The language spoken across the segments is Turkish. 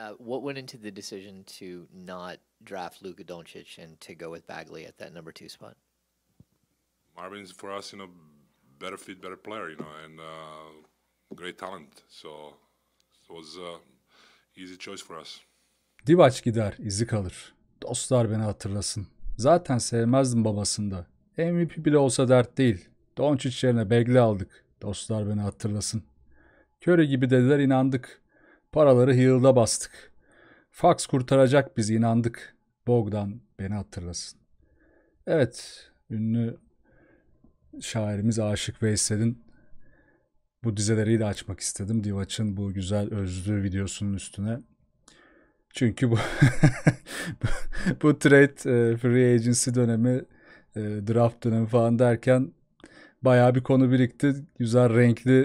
Uh, what went into the decision to not draft Luka Doncic and to go with Bagley at that number two spot? Marvin's for us, you know, better fit, better player, you know, and uh, great talent. So it was uh, easy choice for us. Divaç gider, izi kalır. Dostlar beni hatırlasın. Zaten sevmezdim babasında. MVP bile olsa dert değil. Doncic yerine Bagley aldık. Dostlar beni hatırlasın. Köre gibi dediler inandık. Paraları yığılda bastık. Faks kurtaracak bizi inandık. Bogdan beni hatırlasın. Evet, ünlü şairimiz Aşık Veysel'in bu dizeleri de açmak istedim. Divaç'ın bu güzel özlü videosunun üstüne. Çünkü bu bu trade e, free agency dönemi e, draft dönemi falan derken bayağı bir konu birikti. Güzel renkli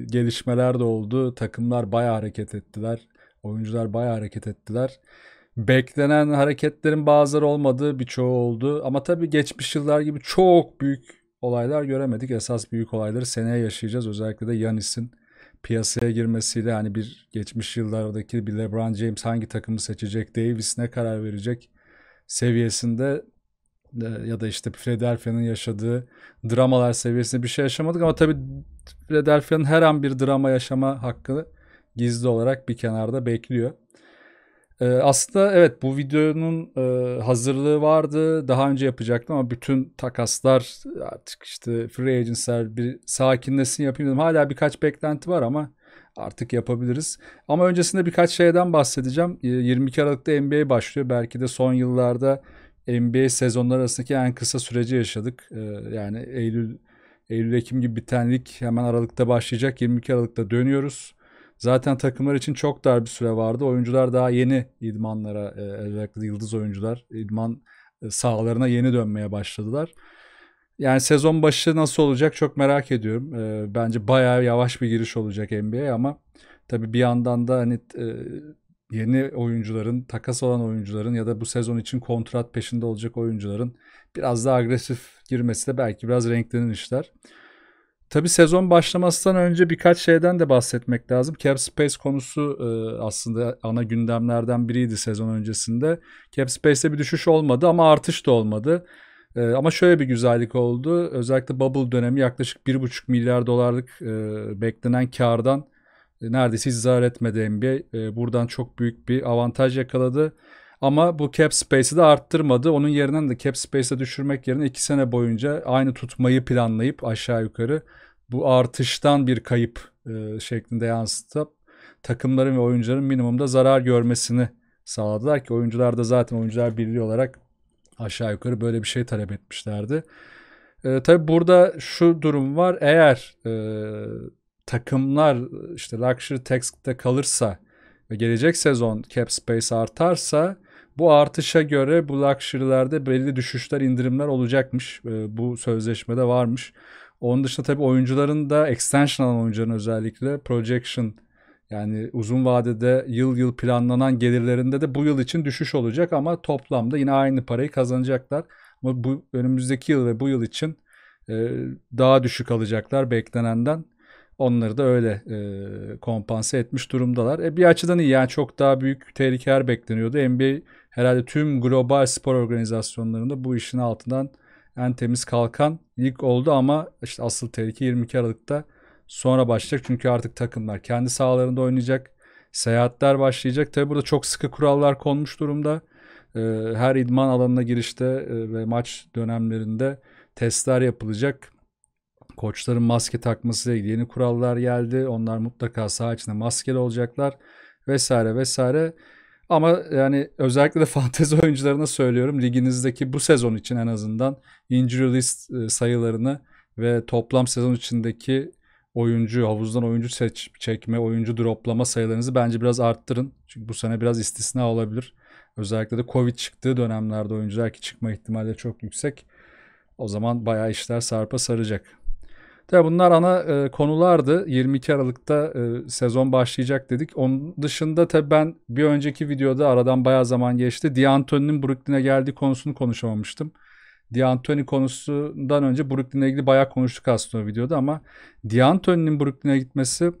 e, gelişmeler de oldu. Takımlar bayağı hareket ettiler. Oyuncular bayağı hareket ettiler. Beklenen hareketlerin bazıları olmadı, birçoğu oldu. Ama tabii geçmiş yıllar gibi çok büyük olaylar göremedik. Esas büyük olayları seneye yaşayacağız. Özellikle de Yanis'in piyasaya girmesiyle hani bir geçmiş yıllardaki bir LeBron James hangi takımı seçecek, Davis ne karar verecek seviyesinde ya da işte Philadelphia'nın yaşadığı dramalar seviyesinde bir şey yaşamadık ama tabii Philadelphia'nın her an bir drama yaşama hakkı gizli olarak bir kenarda bekliyor. Ee, aslında evet bu videonun e, hazırlığı vardı. Daha önce yapacaktım ama bütün takaslar artık işte free agents'ler bir sakinlesin yapayım dedim. Hala birkaç beklenti var ama artık yapabiliriz. Ama öncesinde birkaç şeyden bahsedeceğim. 22 ee, Aralık'ta NBA başlıyor. Belki de son yıllarda NBA sezonları arasındaki en kısa süreci yaşadık. Ee, yani Eylül Eylül Ekim gibi biten lig hemen Aralık'ta başlayacak. 22 Aralık'ta dönüyoruz. Zaten takımlar için çok dar bir süre vardı. Oyuncular daha yeni idmanlara e, özellikle yıldız oyuncular idman e, sahalarına yeni dönmeye başladılar. Yani sezon başı nasıl olacak çok merak ediyorum. Ee, bence bayağı yavaş bir giriş olacak NBA ama tabii bir yandan da hani e, yeni oyuncuların, takas olan oyuncuların ya da bu sezon için kontrat peşinde olacak oyuncuların biraz daha agresif girmesi de belki biraz renklenir işler. Tabi sezon başlamasından önce birkaç şeyden de bahsetmek lazım. Cap Space konusu e, aslında ana gündemlerden biriydi sezon öncesinde. Cap Space'te bir düşüş olmadı ama artış da olmadı. E, ama şöyle bir güzellik oldu. Özellikle bubble dönemi yaklaşık 1,5 milyar dolarlık e, beklenen kardan neredeyse hiç zarar etmedi NBA. E, buradan çok büyük bir avantaj yakaladı. Ama bu cap space'i de arttırmadı. Onun yerine de cap space'e düşürmek yerine 2 sene boyunca aynı tutmayı planlayıp aşağı yukarı bu artıştan bir kayıp e, şeklinde yansıtıp takımların ve oyuncuların minimumda zarar görmesini sağladılar ki oyuncular da zaten oyuncular birliği olarak aşağı yukarı böyle bir şey talep etmişlerdi. E, tabii burada şu durum var. Eğer e, takımlar işte Luxury Tax'te kalırsa ve gelecek sezon cap space artarsa bu artışa göre bu luxury'lerde belli düşüşler, indirimler olacakmış. Ee, bu sözleşmede varmış. Onun dışında tabii oyuncuların da extension alan oyuncuların özellikle projection yani uzun vadede yıl yıl planlanan gelirlerinde de bu yıl için düşüş olacak ama toplamda yine aynı parayı kazanacaklar. Ama bu önümüzdeki yıl ve bu yıl için e, daha düşük alacaklar beklenenden onları da öyle e, kompanse etmiş durumdalar. E, bir açıdan iyi yani çok daha büyük tehlikeler bekleniyordu. NBA herhalde tüm global spor organizasyonlarında bu işin altından en temiz kalkan ilk oldu ama işte asıl tehlike 22 Aralık'ta sonra başlayacak. Çünkü artık takımlar kendi sahalarında oynayacak. Seyahatler başlayacak. Tabi burada çok sıkı kurallar konmuş durumda. E, her idman alanına girişte e, ve maç dönemlerinde testler yapılacak Koçların maske takması ilgili yeni kurallar geldi. Onlar mutlaka saha içinde maskeli olacaklar vesaire vesaire. Ama yani özellikle de fantezi oyuncularına söylüyorum liginizdeki bu sezon için en azından injury list e, sayılarını ve toplam sezon içindeki oyuncu, havuzdan oyuncu seç, çekme, oyuncu droplama sayılarınızı bence biraz arttırın. Çünkü bu sene biraz istisna olabilir. Özellikle de Covid çıktığı dönemlerde oyuncular ki çıkma ihtimali çok yüksek. O zaman bayağı işler sarpa saracak. Tabi bunlar ana e, konulardı. 22 Aralık'ta e, sezon başlayacak dedik. Onun dışında tabi ben bir önceki videoda aradan bayağı zaman geçti. D'Antoni'nin Brooklyn'e geldiği konusunu konuşamamıştım. D'Antoni konusundan önce Brooklyn'e ilgili bayağı konuştuk aslında o videoda ama D'Antoni'nin Brooklyn'e gitmesi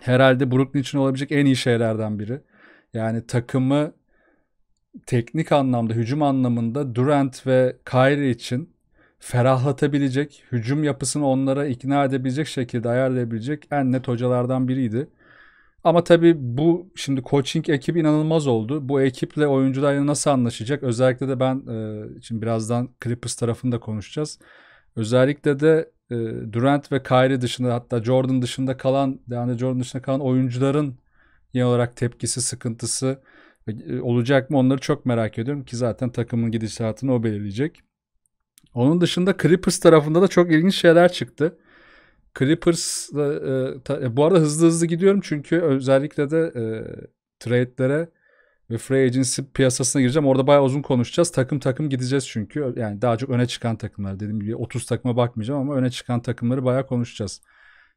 herhalde Brooklyn için olabilecek en iyi şeylerden biri. Yani takımı teknik anlamda, hücum anlamında Durant ve Kyrie için ferahlatabilecek, hücum yapısını onlara ikna edebilecek şekilde ayarlayabilecek en net hocalardan biriydi. Ama tabii bu şimdi coaching ekibi inanılmaz oldu. Bu ekiple oyuncularla nasıl anlaşacak? Özellikle de ben e, şimdi birazdan Clippers tarafında konuşacağız. Özellikle de e, Durant ve Kyrie dışında hatta Jordan dışında kalan yani Jordan dışında kalan oyuncuların genel olarak tepkisi, sıkıntısı e, olacak mı onları çok merak ediyorum ki zaten takımın gidişatını o belirleyecek. Onun dışında Clippers tarafında da çok ilginç şeyler çıktı. Clippers e, e, bu arada hızlı hızlı gidiyorum çünkü özellikle de e, trade'lere ve free agency piyasasına gireceğim. Orada bayağı uzun konuşacağız. Takım takım gideceğiz çünkü. Yani daha çok öne çıkan takımlar dedim gibi 30 takıma bakmayacağım ama öne çıkan takımları bayağı konuşacağız.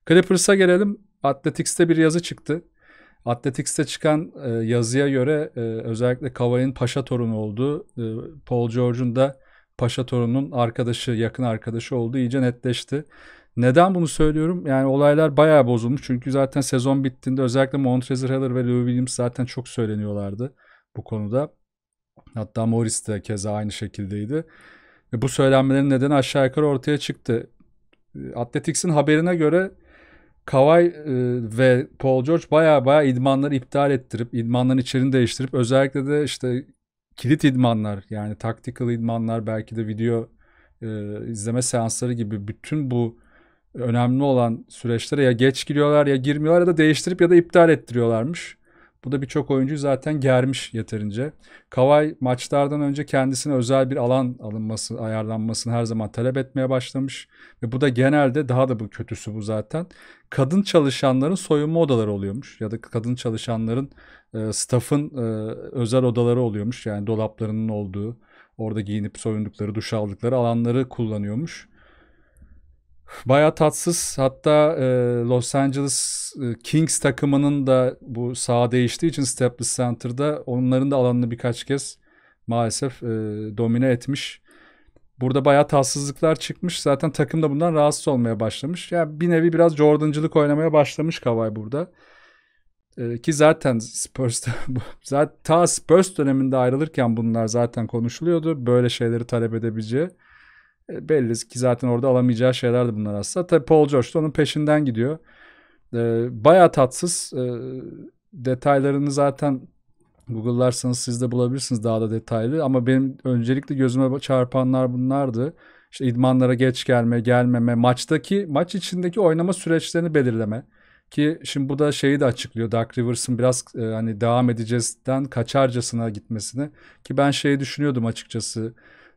Clippers'a gelelim. Athletics'te bir yazı çıktı. Athletics'te çıkan e, yazıya göre e, özellikle Kavai'nin paşa torunu olduğu, e, Paul George'un da Paşa Torun'un arkadaşı, yakın arkadaşı olduğu iyice netleşti. Neden bunu söylüyorum? Yani olaylar bayağı bozulmuş. Çünkü zaten sezon bittiğinde özellikle Montrezl Harrell ve Lou Williams zaten çok söyleniyorlardı bu konuda. Hatta Morris de keza aynı şekildeydi. Ve bu söylenmelerin nedeni aşağı yukarı ortaya çıktı. E, Atletics'in haberine göre Kawhi e, ve Paul George baya baya idmanları iptal ettirip, idmanların içerini değiştirip özellikle de işte kilit idmanlar yani tactical idmanlar belki de video e, izleme seansları gibi bütün bu önemli olan süreçlere ya geç giriyorlar ya girmiyorlar ya da değiştirip ya da iptal ettiriyorlarmış. Bu da birçok oyuncuyu zaten germiş yeterince. Kavay maçlardan önce kendisine özel bir alan alınması, ayarlanmasını her zaman talep etmeye başlamış. Ve bu da genelde daha da bu kötüsü bu zaten. Kadın çalışanların soyunma odaları oluyormuş. Ya da kadın çalışanların e, staff'ın e, özel odaları oluyormuş. Yani dolaplarının olduğu, orada giyinip soyundukları, duş aldıkları alanları kullanıyormuş. Baya tatsız hatta e, Los Angeles e, Kings takımının da bu saha değiştiği için Staples Center'da onların da alanını birkaç kez maalesef e, domine etmiş. Burada bayağı tatsızlıklar çıkmış. Zaten takım da bundan rahatsız olmaya başlamış. Yani bir nevi biraz Jordan'cılık oynamaya başlamış Kavay burada. E, ki zaten Spurs'ta zaten ta Spurs döneminde ayrılırken bunlar zaten konuşuluyordu. Böyle şeyleri talep edebileceği. E, belli ki zaten orada alamayacağı şeylerdi bunlar aslında. Tabii Paul George da onun peşinden gidiyor. E, bayağı tatsız. E, detaylarını zaten Google'larsanız siz de bulabilirsiniz daha da detaylı. Ama benim öncelikle gözüme çarpanlar bunlardı. İşte idmanlara geç gelme, gelmeme, maçtaki, maç içindeki oynama süreçlerini belirleme. Ki şimdi bu da şeyi de açıklıyor. Dark Rivers'ın biraz e, hani devam edeceğizden kaçarcasına gitmesini. Ki ben şeyi düşünüyordum açıkçası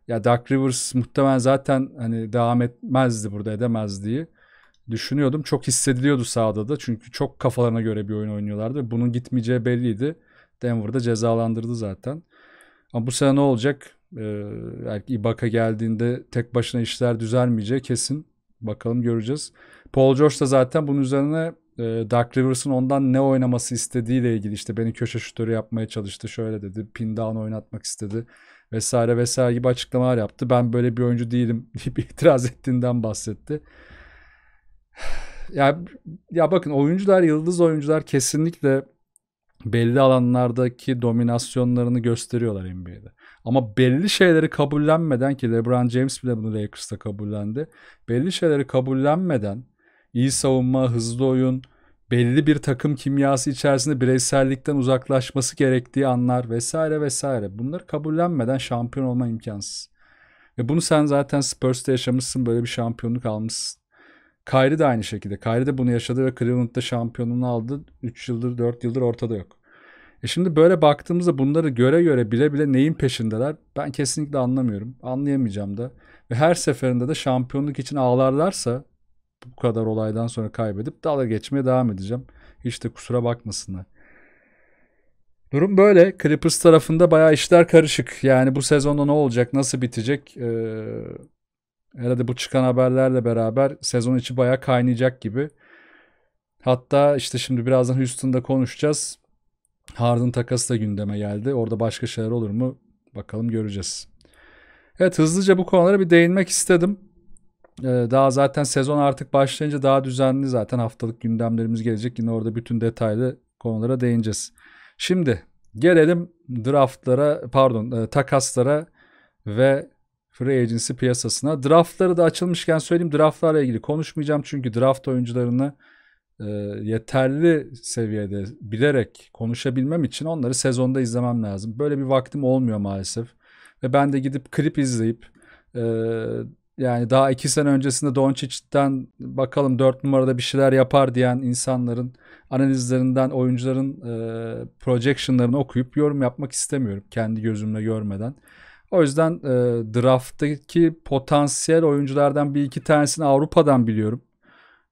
ya Dark Rivers muhtemelen zaten hani devam etmezdi burada edemez diye düşünüyordum. Çok hissediliyordu sahada da çünkü çok kafalarına göre bir oyun oynuyorlardı. Bunun gitmeyeceği belliydi. Denver'da cezalandırdı zaten. Ama bu sene ne olacak? Ee, Ibaka geldiğinde tek başına işler düzelmeyecek kesin. Bakalım göreceğiz. Paul George da zaten bunun üzerine e, Dark Rivers'ın ondan ne oynaması istediğiyle ilgili işte beni köşe şutörü yapmaya çalıştı. Şöyle dedi. Pin down oynatmak istedi vesaire vesaire gibi açıklamalar yaptı. Ben böyle bir oyuncu değilim deyip itiraz ettiğinden bahsetti. Ya ya bakın oyuncular, yıldız oyuncular kesinlikle belli alanlardaki dominasyonlarını gösteriyorlar NBA'de. Ama belli şeyleri kabullenmeden ki LeBron James bile bunu Lakers'ta kabullendi. Belli şeyleri kabullenmeden iyi savunma, hızlı oyun, belli bir takım kimyası içerisinde bireysellikten uzaklaşması gerektiği anlar vesaire vesaire. Bunları kabullenmeden şampiyon olma imkansız. Ve bunu sen zaten Spurs'ta yaşamışsın böyle bir şampiyonluk almışsın. Kyrie de aynı şekilde. Kyrie de bunu yaşadı ve Cleveland'da şampiyonluğunu aldı. 3 yıldır 4 yıldır ortada yok. E şimdi böyle baktığımızda bunları göre göre bile bile neyin peşindeler ben kesinlikle anlamıyorum. Anlayamayacağım da. Ve her seferinde de şampiyonluk için ağlarlarsa bu kadar olaydan sonra kaybedip dalga geçmeye devam edeceğim. Hiç de kusura bakmasınlar. Durum böyle. Clippers tarafında bayağı işler karışık. Yani bu sezonda ne olacak, nasıl bitecek? Ee, herhalde bu çıkan haberlerle beraber sezon içi bayağı kaynayacak gibi. Hatta işte şimdi birazdan Houston'da konuşacağız. Harden takası da gündeme geldi. Orada başka şeyler olur mu? Bakalım göreceğiz. Evet hızlıca bu konulara bir değinmek istedim. Ee, daha zaten sezon artık başlayınca daha düzenli zaten haftalık gündemlerimiz gelecek. Yine orada bütün detaylı konulara değineceğiz. Şimdi gelelim draftlara pardon e, takaslara ve free agency piyasasına. Draftları da açılmışken söyleyeyim draftlarla ilgili konuşmayacağım. Çünkü draft oyuncularını e, yeterli seviyede bilerek konuşabilmem için onları sezonda izlemem lazım. Böyle bir vaktim olmuyor maalesef. Ve ben de gidip klip izleyip e, yani daha iki sene öncesinde Doncic'ten bakalım dört numarada bir şeyler yapar diyen insanların analizlerinden oyuncuların e, projectionlarını okuyup yorum yapmak istemiyorum kendi gözümle görmeden. O yüzden e, drafttaki potansiyel oyunculardan bir iki tanesini Avrupa'dan biliyorum.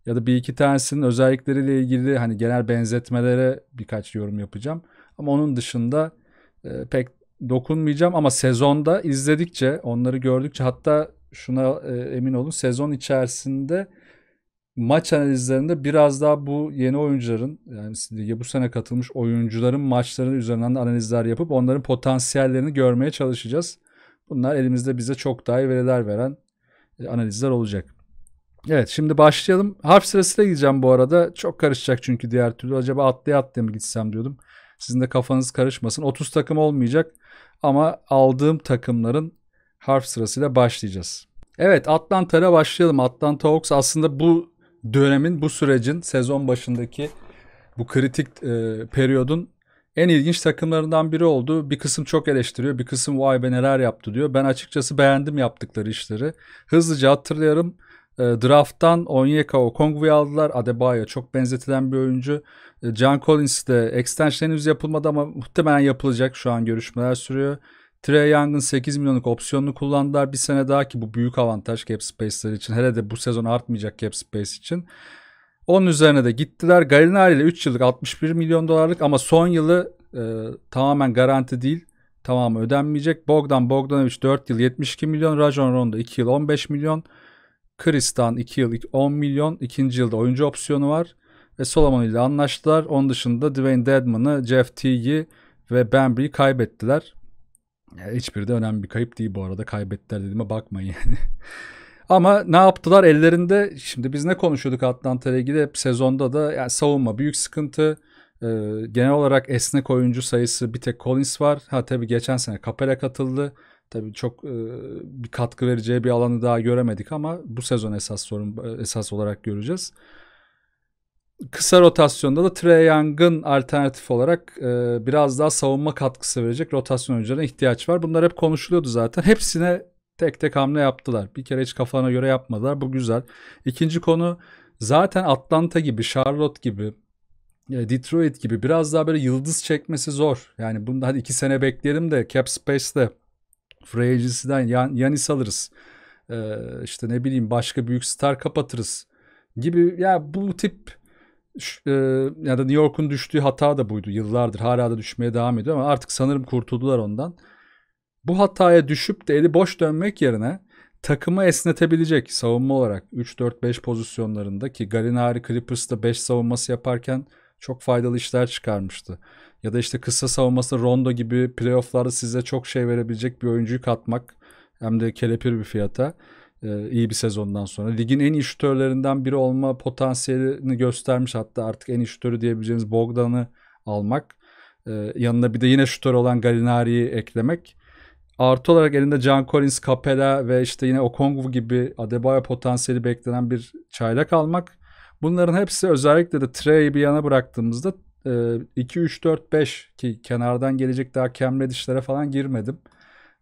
Ya da bir iki tanesinin özellikleriyle ilgili hani genel benzetmelere birkaç yorum yapacağım. Ama onun dışında e, pek dokunmayacağım ama sezonda izledikçe onları gördükçe hatta şuna e, emin olun sezon içerisinde maç analizlerinde biraz daha bu yeni oyuncuların yani lige bu sene katılmış oyuncuların maçları üzerinden analizler yapıp onların potansiyellerini görmeye çalışacağız. Bunlar elimizde bize çok daha iyi veriler veren e, analizler olacak. Evet şimdi başlayalım. Harf sırasıyla gideceğim bu arada. Çok karışacak çünkü diğer türlü. Acaba atlaya atlaya mı gitsem diyordum. Sizin de kafanız karışmasın. 30 takım olmayacak ama aldığım takımların harf sırasıyla başlayacağız. Evet Atlanta'ya başlayalım. Atlanta Hawks aslında bu dönemin, bu sürecin sezon başındaki bu kritik e, periyodun en ilginç takımlarından biri oldu. Bir kısım çok eleştiriyor, bir kısım vay be neler yaptı diyor. Ben açıkçası beğendim yaptıkları işleri. Hızlıca hatırlayalım. E, draft'tan Onyeka Okongwu'yu aldılar. Adebayo çok benzetilen bir oyuncu. E, John Collins de extension henüz yapılmadı ama muhtemelen yapılacak. Şu an görüşmeler sürüyor. Trey Young'ın 8 milyonluk opsiyonunu kullandılar bir sene daha ki bu büyük avantaj cap space'ler için. Hele de bu sezon artmayacak cap space için. Onun üzerine de gittiler. Galinari ile 3 yıllık 61 milyon dolarlık ama son yılı e, tamamen garanti değil. Tamamı ödenmeyecek. Bogdan Bogdanovic 4 yıl 72 milyon. Rajon Rondo 2 yıl 15 milyon. Kristan 2 yıl 10 milyon. ikinci yılda oyuncu opsiyonu var. Ve Solomon ile anlaştılar. Onun dışında Dwayne Dedman'ı, Jeff Teague'i ve Bambry'i kaybettiler. Yani hiçbiri de önemli bir kayıp değil bu arada. Kaybettiler dediğime bakmayın yani. Ama ne yaptılar ellerinde? Şimdi biz ne konuşuyorduk Atlanta ile ilgili? Hep sezonda da yani savunma büyük sıkıntı. Ee, genel olarak esnek oyuncu sayısı bir tek Collins var. Ha tabii geçen sene Capela katıldı. Tabii çok e, bir katkı vereceği bir alanı daha göremedik ama bu sezon esas sorun e, esas olarak göreceğiz kısa rotasyonda da Trey Young'ın alternatif olarak e, biraz daha savunma katkısı verecek rotasyon oyuncularına ihtiyaç var. Bunlar hep konuşuluyordu zaten. Hepsine tek tek hamle yaptılar. Bir kere hiç kafana göre yapmadılar. Bu güzel. İkinci konu zaten Atlanta gibi, Charlotte gibi, e, Detroit gibi biraz daha böyle yıldız çekmesi zor. Yani bunu hadi iki sene bekleyelim de cap space'de free agency'den yan, Yanis alırız. Ee, işte ne bileyim başka büyük star kapatırız gibi ya bu tip e, ya da New York'un düştüğü hata da buydu yıllardır. Hala da düşmeye devam ediyor ama artık sanırım kurtuldular ondan. Bu hataya düşüp de eli boş dönmek yerine takımı esnetebilecek savunma olarak 3-4-5 pozisyonlarında ki Galinari Clippers'ta 5 savunması yaparken çok faydalı işler çıkarmıştı. Ya da işte kısa savunması Rondo gibi playofflarda size çok şey verebilecek bir oyuncuyu katmak hem de kelepir bir fiyata. Ee, iyi bir sezondan sonra. Ligin en iyi şutörlerinden biri olma potansiyelini göstermiş. Hatta artık en iyi şutörü diyebileceğimiz Bogdan'ı almak. Ee, yanına bir de yine şutör olan Galinari'yi eklemek. Artı olarak elinde John Collins, Capella ve işte yine Okongwu gibi Adebayo potansiyeli beklenen bir çaylak almak. Bunların hepsi özellikle de Trey'i bir yana bıraktığımızda 2, 3, 4, 5 ki kenardan gelecek daha Kemledişlere falan girmedim.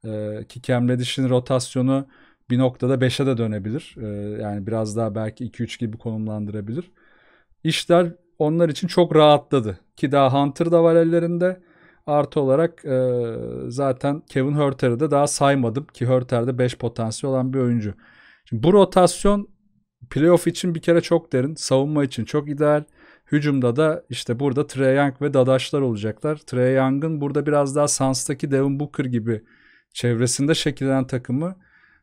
E, ki Kemlediş'in rotasyonu bir noktada 5'e de dönebilir. Ee, yani biraz daha belki 2-3 gibi konumlandırabilir. İşler onlar için çok rahatladı. Ki daha Hunter da var ellerinde. Artı olarak e, zaten Kevin Hurter'ı da daha saymadım ki Hurter'de 5 potansiyel olan bir oyuncu. Şimdi bu rotasyon playoff için bir kere çok derin. Savunma için çok ideal. Hücumda da işte burada Trey Young ve Dadaşlar olacaklar. Trey Young'ın burada biraz daha sans'taki Devin Booker gibi çevresinde şekillenen takımı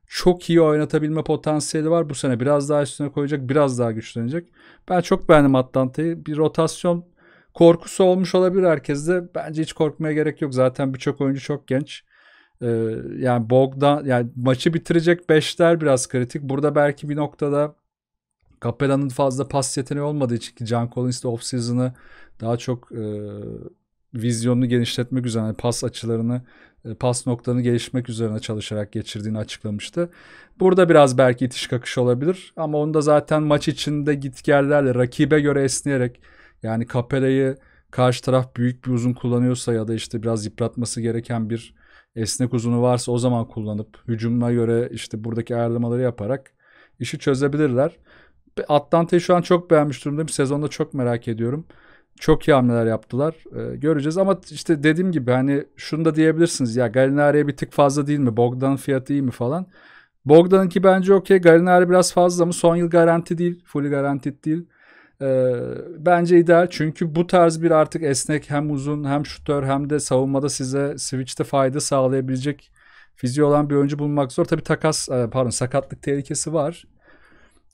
çok iyi oynatabilme potansiyeli var. Bu sene biraz daha üstüne koyacak, biraz daha güçlenecek. Ben çok beğendim Atlanta'yı. Bir rotasyon korkusu olmuş olabilir herkeste. Bence hiç korkmaya gerek yok. Zaten birçok oyuncu çok genç. Ee, yani Bogdan yani maçı bitirecek 5'ler biraz kritik. Burada belki bir noktada Capella'nın fazla pas yeteneği olmadığı için ki John Collins de offseason'ı daha çok e, vizyonunu genişletmek üzerine pas açılarını e, pas noktanı gelişmek üzerine çalışarak geçirdiğini açıklamıştı. Burada biraz belki itiş kakış olabilir ama onu da zaten maç içinde gitgellerle rakibe göre esneyerek yani Capella'yı karşı taraf büyük bir uzun kullanıyorsa ya da işte biraz yıpratması gereken bir esnek uzunu varsa o zaman kullanıp hücumuna göre işte buradaki ayarlamaları yaparak işi çözebilirler. Atlanta'yı şu an çok beğenmiş durumdayım. Sezonda çok merak ediyorum. Çok iyi hamleler yaptılar. Ee, göreceğiz ama işte dediğim gibi hani şunu da diyebilirsiniz ya Galinari'ye bir tık fazla değil mi? Bogdan fiyatı iyi mi falan. Bogdan'ınki bence okey. Galinari biraz fazla mı? Son yıl garanti değil. Full garanti değil. Ee, bence ideal. Çünkü bu tarz bir artık esnek hem uzun hem şutör hem de savunmada size switch'te fayda sağlayabilecek fiziği olan bir oyuncu bulmak zor. Tabi takas e, pardon sakatlık tehlikesi var.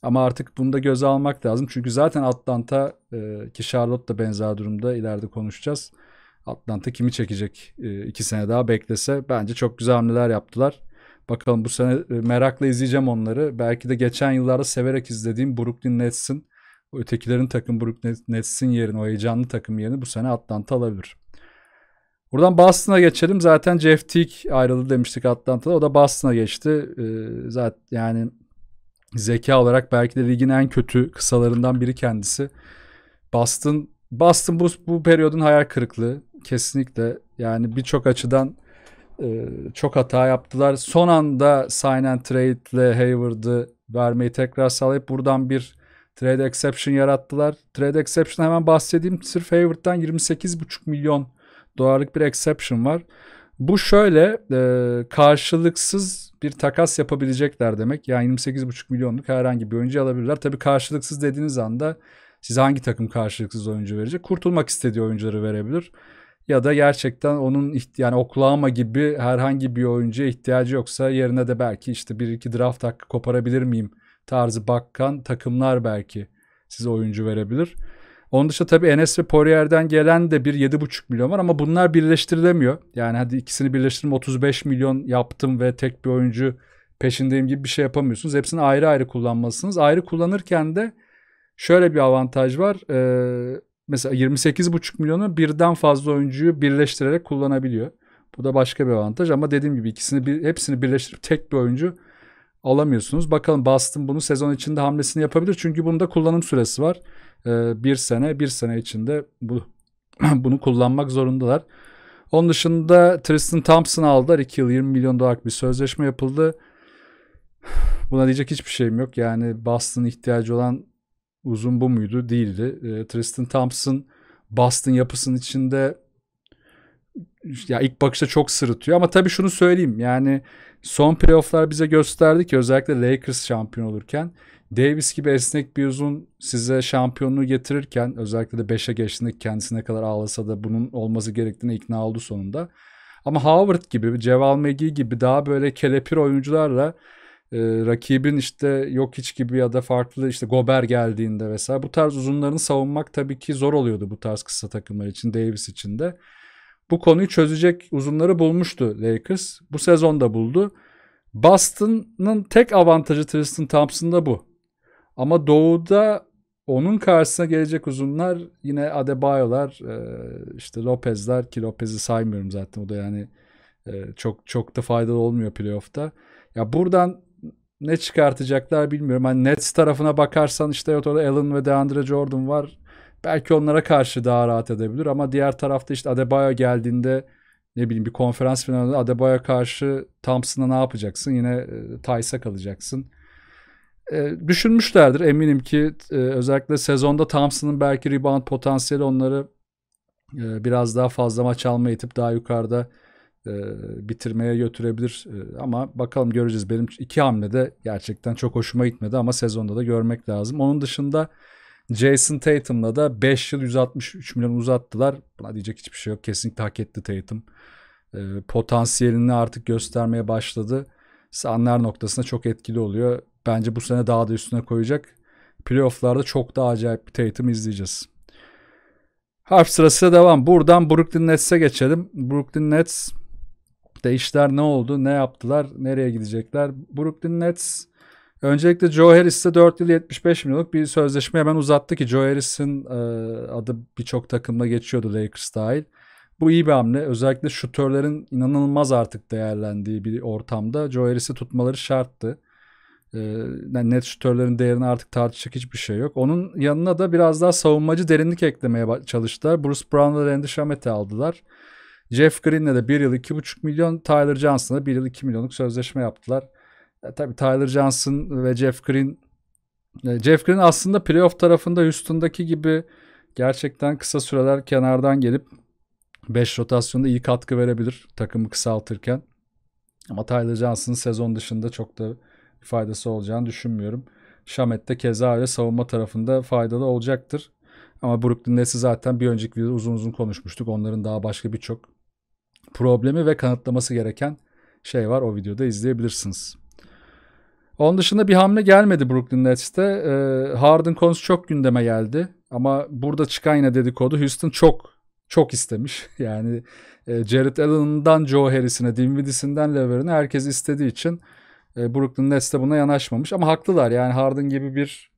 Ama artık bunu da göze almak lazım. Çünkü zaten Atlanta e, ki Charlotte da benzer durumda ileride konuşacağız. Atlanta kimi çekecek e, iki sene daha beklese. Bence çok güzel hamleler yaptılar. Bakalım bu sene e, merakla izleyeceğim onları. Belki de geçen yıllarda severek izlediğim Brooklyn Nets'in ötekilerin takım Brooklyn Nets'in yerini, o heyecanlı takım yerini bu sene Atlanta alabilir. Buradan Boston'a geçelim. Zaten Jeff Teague ayrıldı demiştik Atlanta'da. O da Boston'a geçti. Ee, zaten yani Zeka olarak belki de ligin en kötü kısalarından biri kendisi. Boston, Boston bu, bu periyodun hayal kırıklığı. Kesinlikle yani birçok açıdan e, çok hata yaptılar. Son anda sign and trade ile Hayward'ı vermeyi tekrar sağlayıp buradan bir trade exception yarattılar. Trade exception hemen bahsedeyim. Sırf Hayward'dan 28,5 milyon dolarlık bir exception var. Bu şöyle e, karşılıksız bir takas yapabilecekler demek. Yani 28,5 milyonluk herhangi bir oyuncu alabilirler. Tabii karşılıksız dediğiniz anda size hangi takım karşılıksız oyuncu verecek? Kurtulmak istediği oyuncuları verebilir. Ya da gerçekten onun yani Oklahoma gibi herhangi bir oyuncuya ihtiyacı yoksa yerine de belki işte bir iki draft hakkı koparabilir miyim tarzı bakkan takımlar belki size oyuncu verebilir. Onun dışında tabii Enes ve Poirier'den gelen de bir 7,5 milyon var ama bunlar birleştirilemiyor. Yani hadi ikisini birleştirme 35 milyon yaptım ve tek bir oyuncu peşindeyim gibi bir şey yapamıyorsunuz. Hepsini ayrı ayrı kullanmalısınız. Ayrı kullanırken de şöyle bir avantaj var. Ee, mesela 28,5 milyonu birden fazla oyuncuyu birleştirerek kullanabiliyor. Bu da başka bir avantaj ama dediğim gibi ikisini bir, hepsini birleştirip tek bir oyuncu alamıyorsunuz. Bakalım Boston bunu sezon içinde hamlesini yapabilir. Çünkü bunun da kullanım süresi var. Ee, bir sene bir sene içinde bu bunu kullanmak zorundalar. Onun dışında Tristan Thompson aldılar. 2 yıl 20 milyon dolarlık bir sözleşme yapıldı. Buna diyecek hiçbir şeyim yok. Yani Boston ihtiyacı olan uzun bu muydu? Değildi. Ee, Tristan Thompson Boston yapısının içinde ya ilk bakışta çok sırıtıyor ama tabii şunu söyleyeyim yani son playofflar bize gösterdi ki özellikle Lakers şampiyon olurken Davis gibi esnek bir uzun size şampiyonluğu getirirken özellikle de 5'e geçtiğinde kendisine kadar ağlasa da bunun olması gerektiğine ikna oldu sonunda. Ama Howard gibi, Ceval McGee gibi daha böyle kelepir oyuncularla e, rakibin işte yok hiç gibi ya da farklı işte Gober geldiğinde vesaire bu tarz uzunlarını savunmak tabii ki zor oluyordu bu tarz kısa takımlar için Davis için de. Bu konuyu çözecek uzunları bulmuştu Lakers. Bu sezon da buldu. Boston'ın tek avantajı Tristan Thompson'da bu. Ama doğuda onun karşısına gelecek uzunlar yine Adebayo'lar, e, işte Lopez'ler ki Lopez'i saymıyorum zaten o da yani e, çok çok da faydalı olmuyor playoff'ta. Ya buradan ne çıkartacaklar bilmiyorum. Hani Nets tarafına bakarsan işte evet orada Allen ve DeAndre Jordan var. Belki onlara karşı daha rahat edebilir ama diğer tarafta işte Adebayo geldiğinde ne bileyim bir konferans finalinde Adebayo karşı Thompson'a ne yapacaksın? Yine e, Tyce'a kalacaksın e, düşünmüşlerdir eminim ki e, özellikle sezonda Thompson'ın belki rebound potansiyeli onları e, biraz daha fazla maç alma itip daha yukarıda e, bitirmeye götürebilir. E, ama bakalım göreceğiz. Benim iki hamlede gerçekten çok hoşuma gitmedi ama sezonda da görmek lazım. Onun dışında Jason Tatum'la da 5 yıl 163 milyon uzattılar. Buna diyecek hiçbir şey yok. Kesinlikle hak etti Tatum. E, potansiyelini artık göstermeye başladı. anlar noktasında çok etkili oluyor bence bu sene daha da üstüne koyacak. Playoff'larda çok daha acayip bir Tatum izleyeceğiz. Harf sırası devam. Buradan Brooklyn Nets'e geçelim. Brooklyn Nets de işler ne oldu, ne yaptılar, nereye gidecekler? Brooklyn Nets öncelikle Joe Harris'e 4 yıl 75 milyonluk bir sözleşme hemen uzattı ki Joe Harris'in e, adı birçok takımda geçiyordu Lakers dahil. Bu iyi bir hamle. Özellikle şutörlerin inanılmaz artık değerlendiği bir ortamda Joe Harris'i tutmaları şarttı. Ee, yani net şutörlerin değerini artık tartışacak hiçbir şey yok. Onun yanına da biraz daha savunmacı derinlik eklemeye çalıştılar. Bruce Brown'la Randy Shamet'i aldılar. Jeff Green'le de 1 yıl 2,5 milyon, Tyler Johnson'la 1 yıl 2 milyonluk sözleşme yaptılar. E, tabii Tyler Johnson ve Jeff Green e, Jeff Green aslında playoff tarafında Houston'daki gibi gerçekten kısa süreler kenardan gelip 5 rotasyonda iyi katkı verebilir takımı kısaltırken. Ama Tyler Johnson sezon dışında çok da faydası olacağını düşünmüyorum. Şamet de keza öyle savunma tarafında faydalı olacaktır. Ama Brooklyn Nets'i zaten bir önceki videoda uzun uzun konuşmuştuk. Onların daha başka birçok problemi ve kanıtlaması gereken şey var. O videoda izleyebilirsiniz. Onun dışında bir hamle gelmedi Brooklyn Nets'te. Ee, Harden konusu çok gündeme geldi. Ama burada çıkan yine dedikodu Houston çok çok istemiş. Yani e, Jared Allen'dan Joe Harris'ine, Dinwiddie'sinden Lever'ine herkes istediği için e, Brooklyn Nets de buna yanaşmamış ama haklılar. Yani Harden gibi bir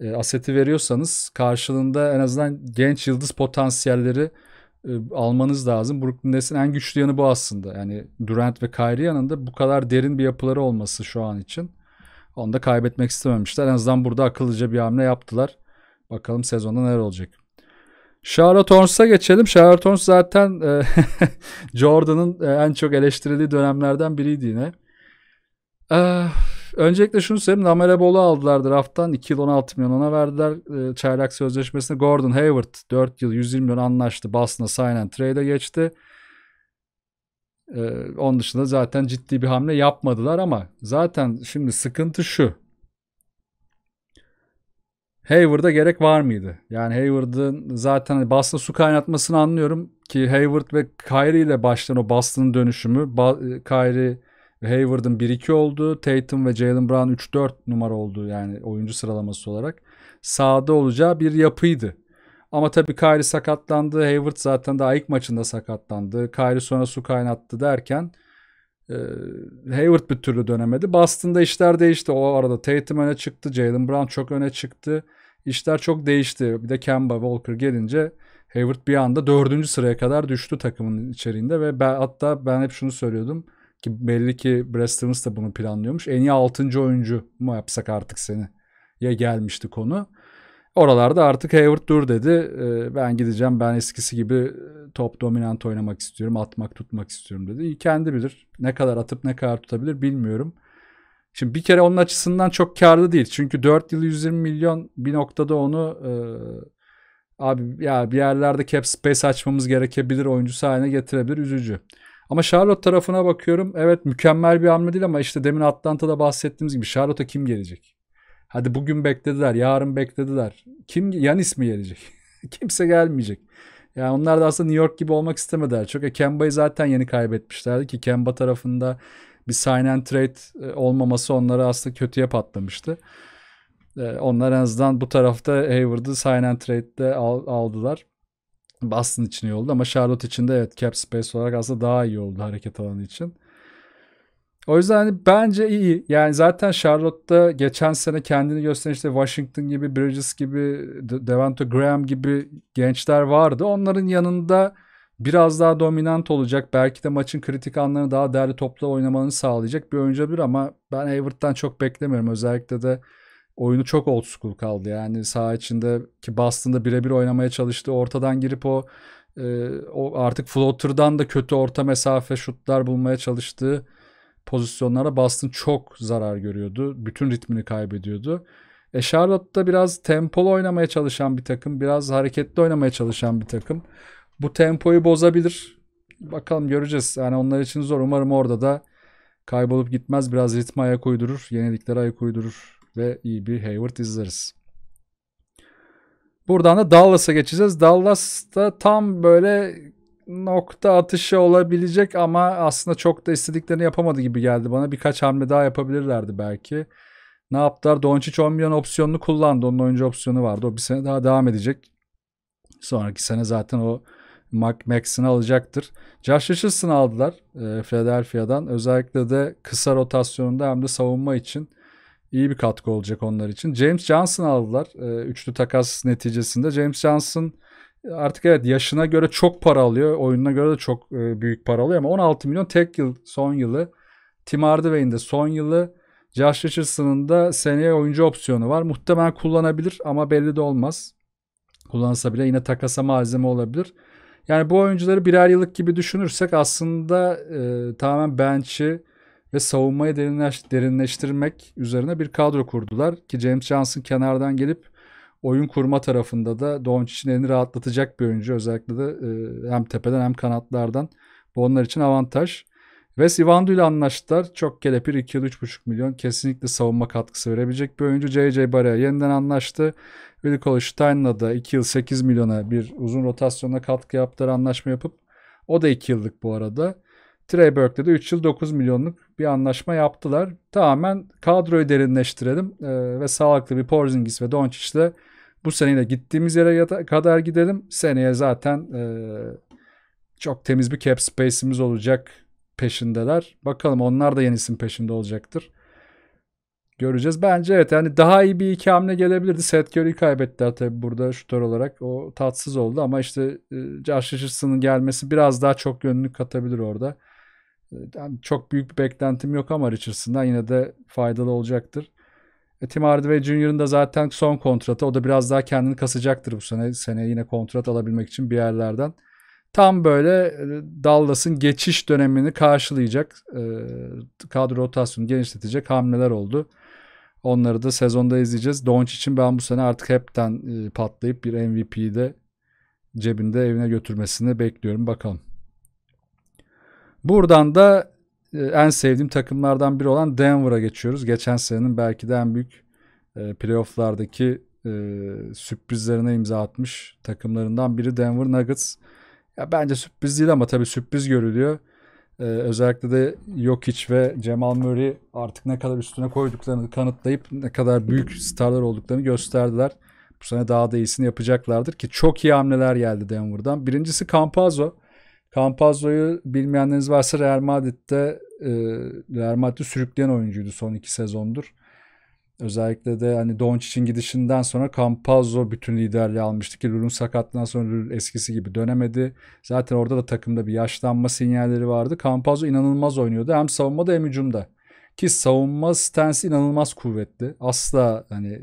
e, aseti veriyorsanız karşılığında en azından genç yıldız potansiyelleri e, almanız lazım. Brooklyn Nets'in en güçlü yanı bu aslında. Yani Durant ve Kyrie yanında bu kadar derin bir yapıları olması şu an için. Onu da kaybetmek istememişler. En azından burada akıllıca bir hamle yaptılar. Bakalım sezonda neler olacak. Charlotte Hornets'a geçelim. Charlotte Hornets zaten e, Jordan'ın e, en çok eleştirildiği dönemlerden biriydi yine. Ee, öncelikle şunu söyleyeyim. Namere Bol'u aldılar drafttan. 2 yıl 16 milyon ona verdiler. Ee, çaylak sözleşmesinde Gordon Hayward 4 yıl 120 milyon anlaştı. Boston'a sign and trade'e geçti. Ee, onun dışında zaten ciddi bir hamle yapmadılar ama zaten şimdi sıkıntı şu. Hayward'a gerek var mıydı? Yani Hayward'ın zaten hani Boston'a su kaynatmasını anlıyorum ki Hayward ve Kyrie ile başlayan o Boston'ın dönüşümü ba- Kyrie Hayward'ın 1-2 oldu. Tatum ve Jalen Brown 3-4 numara oldu yani oyuncu sıralaması olarak. Sağda olacağı bir yapıydı. Ama tabii Kyrie sakatlandı. Hayward zaten daha ilk maçında sakatlandı. Kyrie sonra su kaynattı derken e, Hayward bir türlü dönemedi. Boston'da işler değişti. O arada Tatum öne çıktı. Jalen Brown çok öne çıktı. İşler çok değişti. Bir de Kemba Walker gelince Hayward bir anda dördüncü sıraya kadar düştü takımın içeriğinde ve ben, hatta ben hep şunu söylüyordum. Ki belli ki Brestons da bunu planlıyormuş. En iyi 6. oyuncu mu yapsak artık seni? Ya gelmişti konu. Oralarda artık Hayward dur dedi. Ee, ben gideceğim. Ben eskisi gibi e, top dominant oynamak istiyorum. Atmak tutmak istiyorum dedi. Kendi bilir. Ne kadar atıp ne kadar tutabilir bilmiyorum. Şimdi bir kere onun açısından çok karlı değil. Çünkü 4 yıl 120 milyon bir noktada onu e, abi ya bir yerlerde cap space açmamız gerekebilir oyuncusu haline getirebilir. Üzücü. Ama Charlotte tarafına bakıyorum. Evet mükemmel bir hamle değil ama işte demin Atlanta'da bahsettiğimiz gibi Charlotte'a kim gelecek? Hadi bugün beklediler, yarın beklediler. Kim yan ismi gelecek? Kimse gelmeyecek. Yani onlar da aslında New York gibi olmak istemediler. Çünkü e, Kemba'yı zaten yeni kaybetmişlerdi ki Kemba tarafında bir sign and trade e, olmaması onları aslında kötüye patlamıştı. E, onlar en azından bu tarafta Hayward'ı sign and trade'de aldılar. Boston için iyi oldu ama Charlotte için de evet cap space olarak aslında daha iyi oldu hareket alanı için. O yüzden hani bence iyi. Yani zaten Charlotte'da geçen sene kendini gösteren işte Washington gibi, Bridges gibi, Devante Graham gibi gençler vardı. Onların yanında biraz daha dominant olacak. Belki de maçın kritik anlarını daha değerli toplu oynamanı sağlayacak bir oyuncu bir ama ben Hayward'dan çok beklemiyorum. Özellikle de oyunu çok old school kaldı. Yani saha içinde ki Boston'da birebir oynamaya çalıştı. Ortadan girip o e, o artık floater'dan da kötü orta mesafe şutlar bulmaya çalıştığı pozisyonlara Boston çok zarar görüyordu. Bütün ritmini kaybediyordu. E Charlotte'da biraz tempolu oynamaya çalışan bir takım, biraz hareketli oynamaya çalışan bir takım. Bu tempoyu bozabilir. Bakalım göreceğiz. Yani onlar için zor. Umarım orada da kaybolup gitmez. Biraz ritme ayak uydurur. Yeniliklere ayak uydurur ve iyi bir Hayward izleriz. Buradan da Dallas'a geçeceğiz. Dallas'ta tam böyle nokta atışı olabilecek ama aslında çok da istediklerini yapamadı gibi geldi bana. Birkaç hamle daha yapabilirlerdi belki. Ne yaptılar? Doncic 10 milyon opsiyonunu kullandı. Onun oyuncu opsiyonu vardı. O bir sene daha devam edecek. Sonraki sene zaten o Max'ini alacaktır. Josh Richardson'ı aldılar e, Philadelphia'dan. Özellikle de kısa rotasyonunda hem de savunma için iyi bir katkı olacak onlar için. James Johnson aldılar. E, üçlü takas neticesinde. James Johnson e, artık evet yaşına göre çok para alıyor. Oyununa göre de çok e, büyük para alıyor ama 16 milyon tek yıl son yılı. Tim Hardaway'in de son yılı. Josh Richardson'ın da seneye oyuncu opsiyonu var. Muhtemelen kullanabilir ama belli de olmaz. Kullansa bile yine takasa malzeme olabilir. Yani bu oyuncuları birer yıllık gibi düşünürsek aslında e, tamamen bench'i ve savunmayı derinleş, derinleştirmek üzerine bir kadro kurdular ki James Johnson kenardan gelip oyun kurma tarafında da Doncic'in elini rahatlatacak bir oyuncu özellikle de e, hem tepeden hem kanatlardan bu onlar için avantaj. Wes Ivandu ile anlaştılar. Çok kelepir 2 yıl 3,5 milyon. Kesinlikle savunma katkısı verebilecek bir oyuncu. J.J. Barea yeniden anlaştı. Wilco Stein'la da 2 yıl 8 milyona bir uzun rotasyonla katkı yaptılar anlaşma yapıp. O da 2 yıllık bu arada. Treyberg'de de 3 yıl 9 milyonluk bir anlaşma yaptılar. Tamamen kadroyu derinleştirelim e, ve sağlıklı bir Porzingis ve Doncic'le bu seneyle gittiğimiz yere kadar gidelim. Seneye zaten e, çok temiz bir cap space'imiz olacak peşindeler. Bakalım onlar da yenisin peşinde olacaktır. Göreceğiz. Bence evet yani daha iyi bir iki hamle gelebilirdi. Seth Curry'i kaybettiler tabi burada şutör olarak. O tatsız oldu ama işte e, Josh Richardson'ın gelmesi biraz daha çok yönlük katabilir orada. Yani çok büyük bir beklentim yok ama Richardson'dan yine de faydalı olacaktır. E, Tim Hardaway Jr.'ın da zaten son kontratı. O da biraz daha kendini kasacaktır bu sene. Sene yine kontrat alabilmek için bir yerlerden. Tam böyle e, Dallas'ın geçiş dönemini karşılayacak, e, kadro rotasyonu genişletecek hamleler oldu. Onları da sezonda izleyeceğiz. Doncic için ben bu sene artık hepten e, patlayıp bir MVP'yi de cebinde evine götürmesini bekliyorum. Bakalım. Buradan da e, en sevdiğim takımlardan biri olan Denver'a geçiyoruz. Geçen senenin belki de en büyük e, playofflardaki e, sürprizlerine imza atmış takımlarından biri Denver Nuggets. Ya bence sürpriz değil ama tabii sürpriz görülüyor. Ee, özellikle de Jokic ve Cemal Murray artık ne kadar üstüne koyduklarını kanıtlayıp ne kadar büyük starlar olduklarını gösterdiler. Bu sene daha da iyisini yapacaklardır ki çok iyi hamleler geldi Denver'dan. Birincisi Campazzo. Campazzo'yu bilmeyenleriniz varsa Real Madrid'de e, Real Madrid'i sürükleyen oyuncuydu son iki sezondur. Özellikle de hani Doncic'in gidişinden sonra Campazzo bütün liderliği almıştı ki Lul'un sakatlığından sonra Lul eskisi gibi dönemedi. Zaten orada da takımda bir yaşlanma sinyalleri vardı. Campazzo inanılmaz oynuyordu hem savunmada hem hücumda. Ki savunma stansı inanılmaz kuvvetli. Asla hani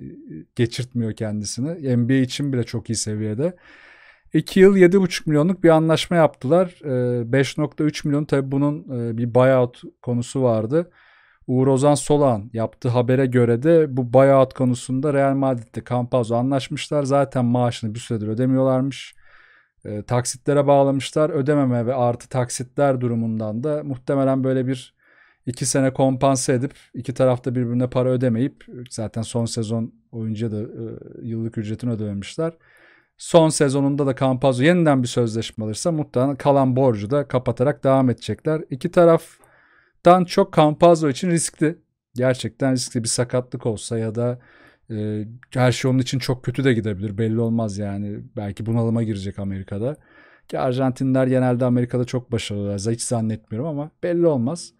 geçirtmiyor kendisini. NBA için bile çok iyi seviyede. 2 yıl 7,5 milyonluk bir anlaşma yaptılar. E, ee, 5.3 milyon tabii bunun e, bir buyout konusu vardı. Uğur Ozan Solan yaptığı habere göre de bu buyout konusunda Real Madrid'de Campazzo anlaşmışlar. Zaten maaşını bir süredir ödemiyorlarmış. E, taksitlere bağlamışlar. Ödememe ve artı taksitler durumundan da muhtemelen böyle bir iki sene kompanse edip iki tarafta birbirine para ödemeyip zaten son sezon oyuncuya da e, yıllık ücretini ödememişler Son sezonunda da Campazzo yeniden bir sözleşme alırsa muhtemelen kalan borcu da kapatarak devam edecekler. İki taraftan çok Campazzo için riskli. Gerçekten riskli bir sakatlık olsa ya da e, her şey onun için çok kötü de gidebilir. Belli olmaz yani. Belki bunalıma girecek Amerika'da. Ki Arjantinler genelde Amerika'da çok başarılılar. Hiç zannetmiyorum ama belli olmaz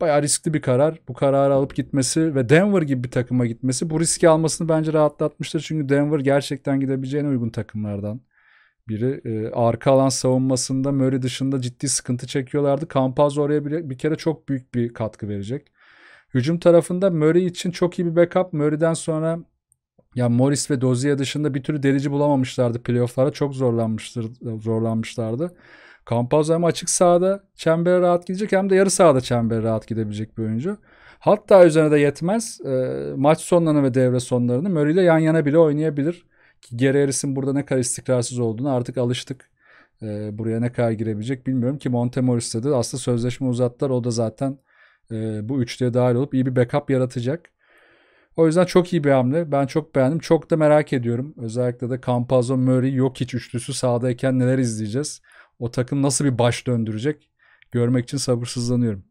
bayağı riskli bir karar. Bu kararı alıp gitmesi ve Denver gibi bir takıma gitmesi bu riski almasını bence rahatlatmıştır. Çünkü Denver gerçekten gidebileceğine uygun takımlardan biri. E, arka alan savunmasında Murray dışında ciddi sıkıntı çekiyorlardı. Campaz oraya bir, bir kere çok büyük bir katkı verecek. Hücum tarafında Murray için çok iyi bir backup. Murray'den sonra ya Morris ve Dozier dışında bir türlü delici bulamamışlardı playofflara. Çok zorlanmıştır, zorlanmışlardı. Campazzo hem açık sahada çembere rahat gidecek hem de yarı sahada çembere rahat gidebilecek bir oyuncu. Hatta üzerine de yetmez. E, maç sonlarını ve devre sonlarını Murray ile yan yana bile oynayabilir. Ki Gary Harris'in burada ne kadar istikrarsız olduğunu artık alıştık. E, buraya ne kadar girebilecek bilmiyorum ki Montemoris'te de aslında sözleşme uzattılar. O da zaten e, bu üçlüye dahil olup iyi bir backup yaratacak. O yüzden çok iyi bir hamle. Ben çok beğendim. Çok da merak ediyorum. Özellikle de Campazzo, Murray, Jokic üçlüsü sahadayken neler izleyeceğiz. O takım nasıl bir baş döndürecek görmek için sabırsızlanıyorum.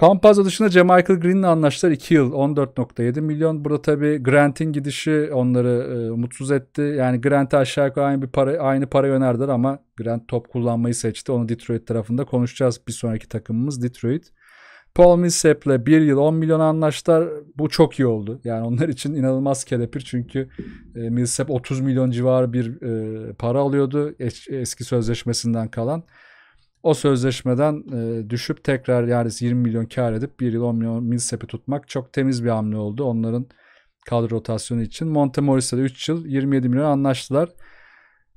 Campazzo dışında Michael Green'le anlaştılar 2 yıl 14.7 milyon. Burada tabi Grant'in gidişi onları e, mutsuz etti. Yani Grant'e aşağı yukarı aynı bir para aynı para önerdiler ama Grant top kullanmayı seçti. Onu Detroit tarafında konuşacağız bir sonraki takımımız Detroit. Paul Millsap'le 1 yıl 10 milyon anlaştılar. Bu çok iyi oldu. Yani onlar için inanılmaz kelepir çünkü e, Millsap 30 milyon civarı bir e, para alıyordu eski sözleşmesinden kalan. O sözleşmeden e, düşüp tekrar yani 20 milyon kar edip 1 yıl 10 milyon Millsap'i tutmak çok temiz bir hamle oldu onların kadro rotasyonu için. Montemoris'e de 3 yıl 27 milyon anlaştılar.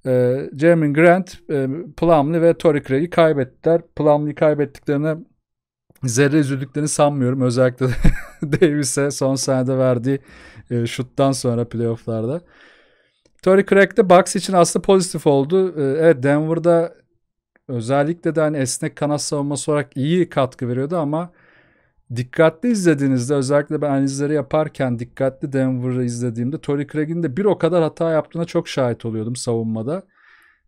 E, Jeremy Grant, e, Plumlee ve Torrey Craig'i kaybettiler. Plumlee'yi kaybettiklerine zerre üzüldüklerini sanmıyorum. Özellikle Davis'e son senede verdiği e, şuttan sonra playofflarda. Torrey Craig de Bucks için aslında pozitif oldu. E, evet Denver'da özellikle de hani esnek kanat savunması olarak iyi katkı veriyordu ama dikkatli izlediğinizde özellikle ben analizleri yaparken dikkatli Denver'ı izlediğimde Torrey Craig'in de bir o kadar hata yaptığına çok şahit oluyordum savunmada.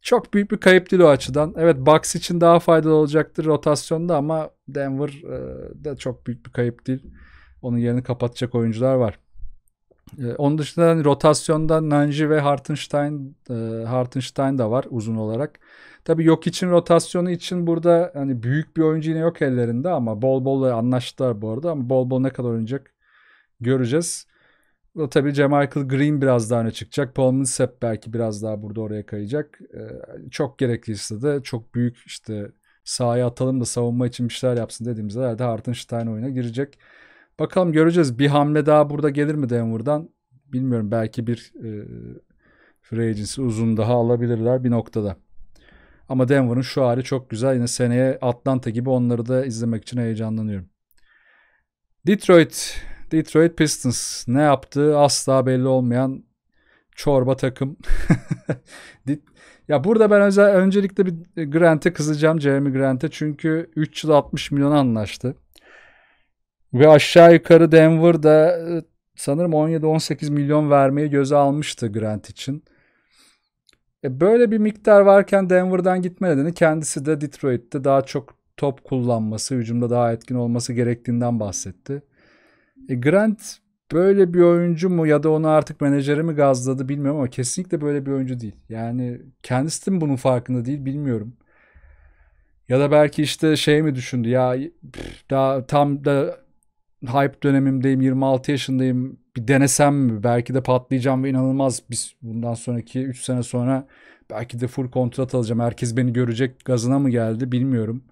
Çok büyük bir kayıp değil o açıdan. Evet Bucks için daha faydalı olacaktır rotasyonda ama Denver e, de çok büyük bir kayıp değil. Onun yerini kapatacak oyuncular var. E, onun dışında hani, rotasyonda Nanji ve Hartenstein e, Hartenstein da var uzun olarak. Tabi yok için rotasyonu için burada hani büyük bir oyuncu yine yok ellerinde ama bol bol anlaştılar bu arada ama bol bol ne kadar oynayacak göreceğiz. Ve tabii Jamichael Green biraz daha öne çıkacak. Paul Millsap belki biraz daha burada oraya kayacak. Ee, çok gerekirse de çok büyük işte sahaya atalım da savunma için bir şeyler yapsın dediğimizde herhalde Hartenstein oyuna girecek. Bakalım göreceğiz. Bir hamle daha burada gelir mi Denver'dan? Bilmiyorum. Belki bir e, free agency uzun daha alabilirler bir noktada. Ama Denver'ın şu hali çok güzel. Yine seneye Atlanta gibi onları da izlemek için heyecanlanıyorum. Detroit Detroit Pistons ne yaptığı asla belli olmayan çorba takım. ya burada ben özel, öncelikle bir e, Grant'e kızacağım Jeremy Grant'e çünkü 3 yıl 60 milyon anlaştı. Ve aşağı yukarı Denver'da e, sanırım 17-18 milyon vermeye göze almıştı Grant için. E böyle bir miktar varken Denver'dan gitme nedeni kendisi de Detroit'te daha çok top kullanması, hücumda daha etkin olması gerektiğinden bahsetti. E, Grant böyle bir oyuncu mu ya da onu artık menajeri mi gazladı bilmiyorum ama kesinlikle böyle bir oyuncu değil. Yani kendisi de mi bunun farkında değil bilmiyorum. Ya da belki işte şey mi düşündü ya daha tam da hype dönemimdeyim 26 yaşındayım bir denesem mi belki de patlayacağım ve inanılmaz biz bundan sonraki 3 sene sonra belki de full kontrat alacağım herkes beni görecek gazına mı geldi bilmiyorum.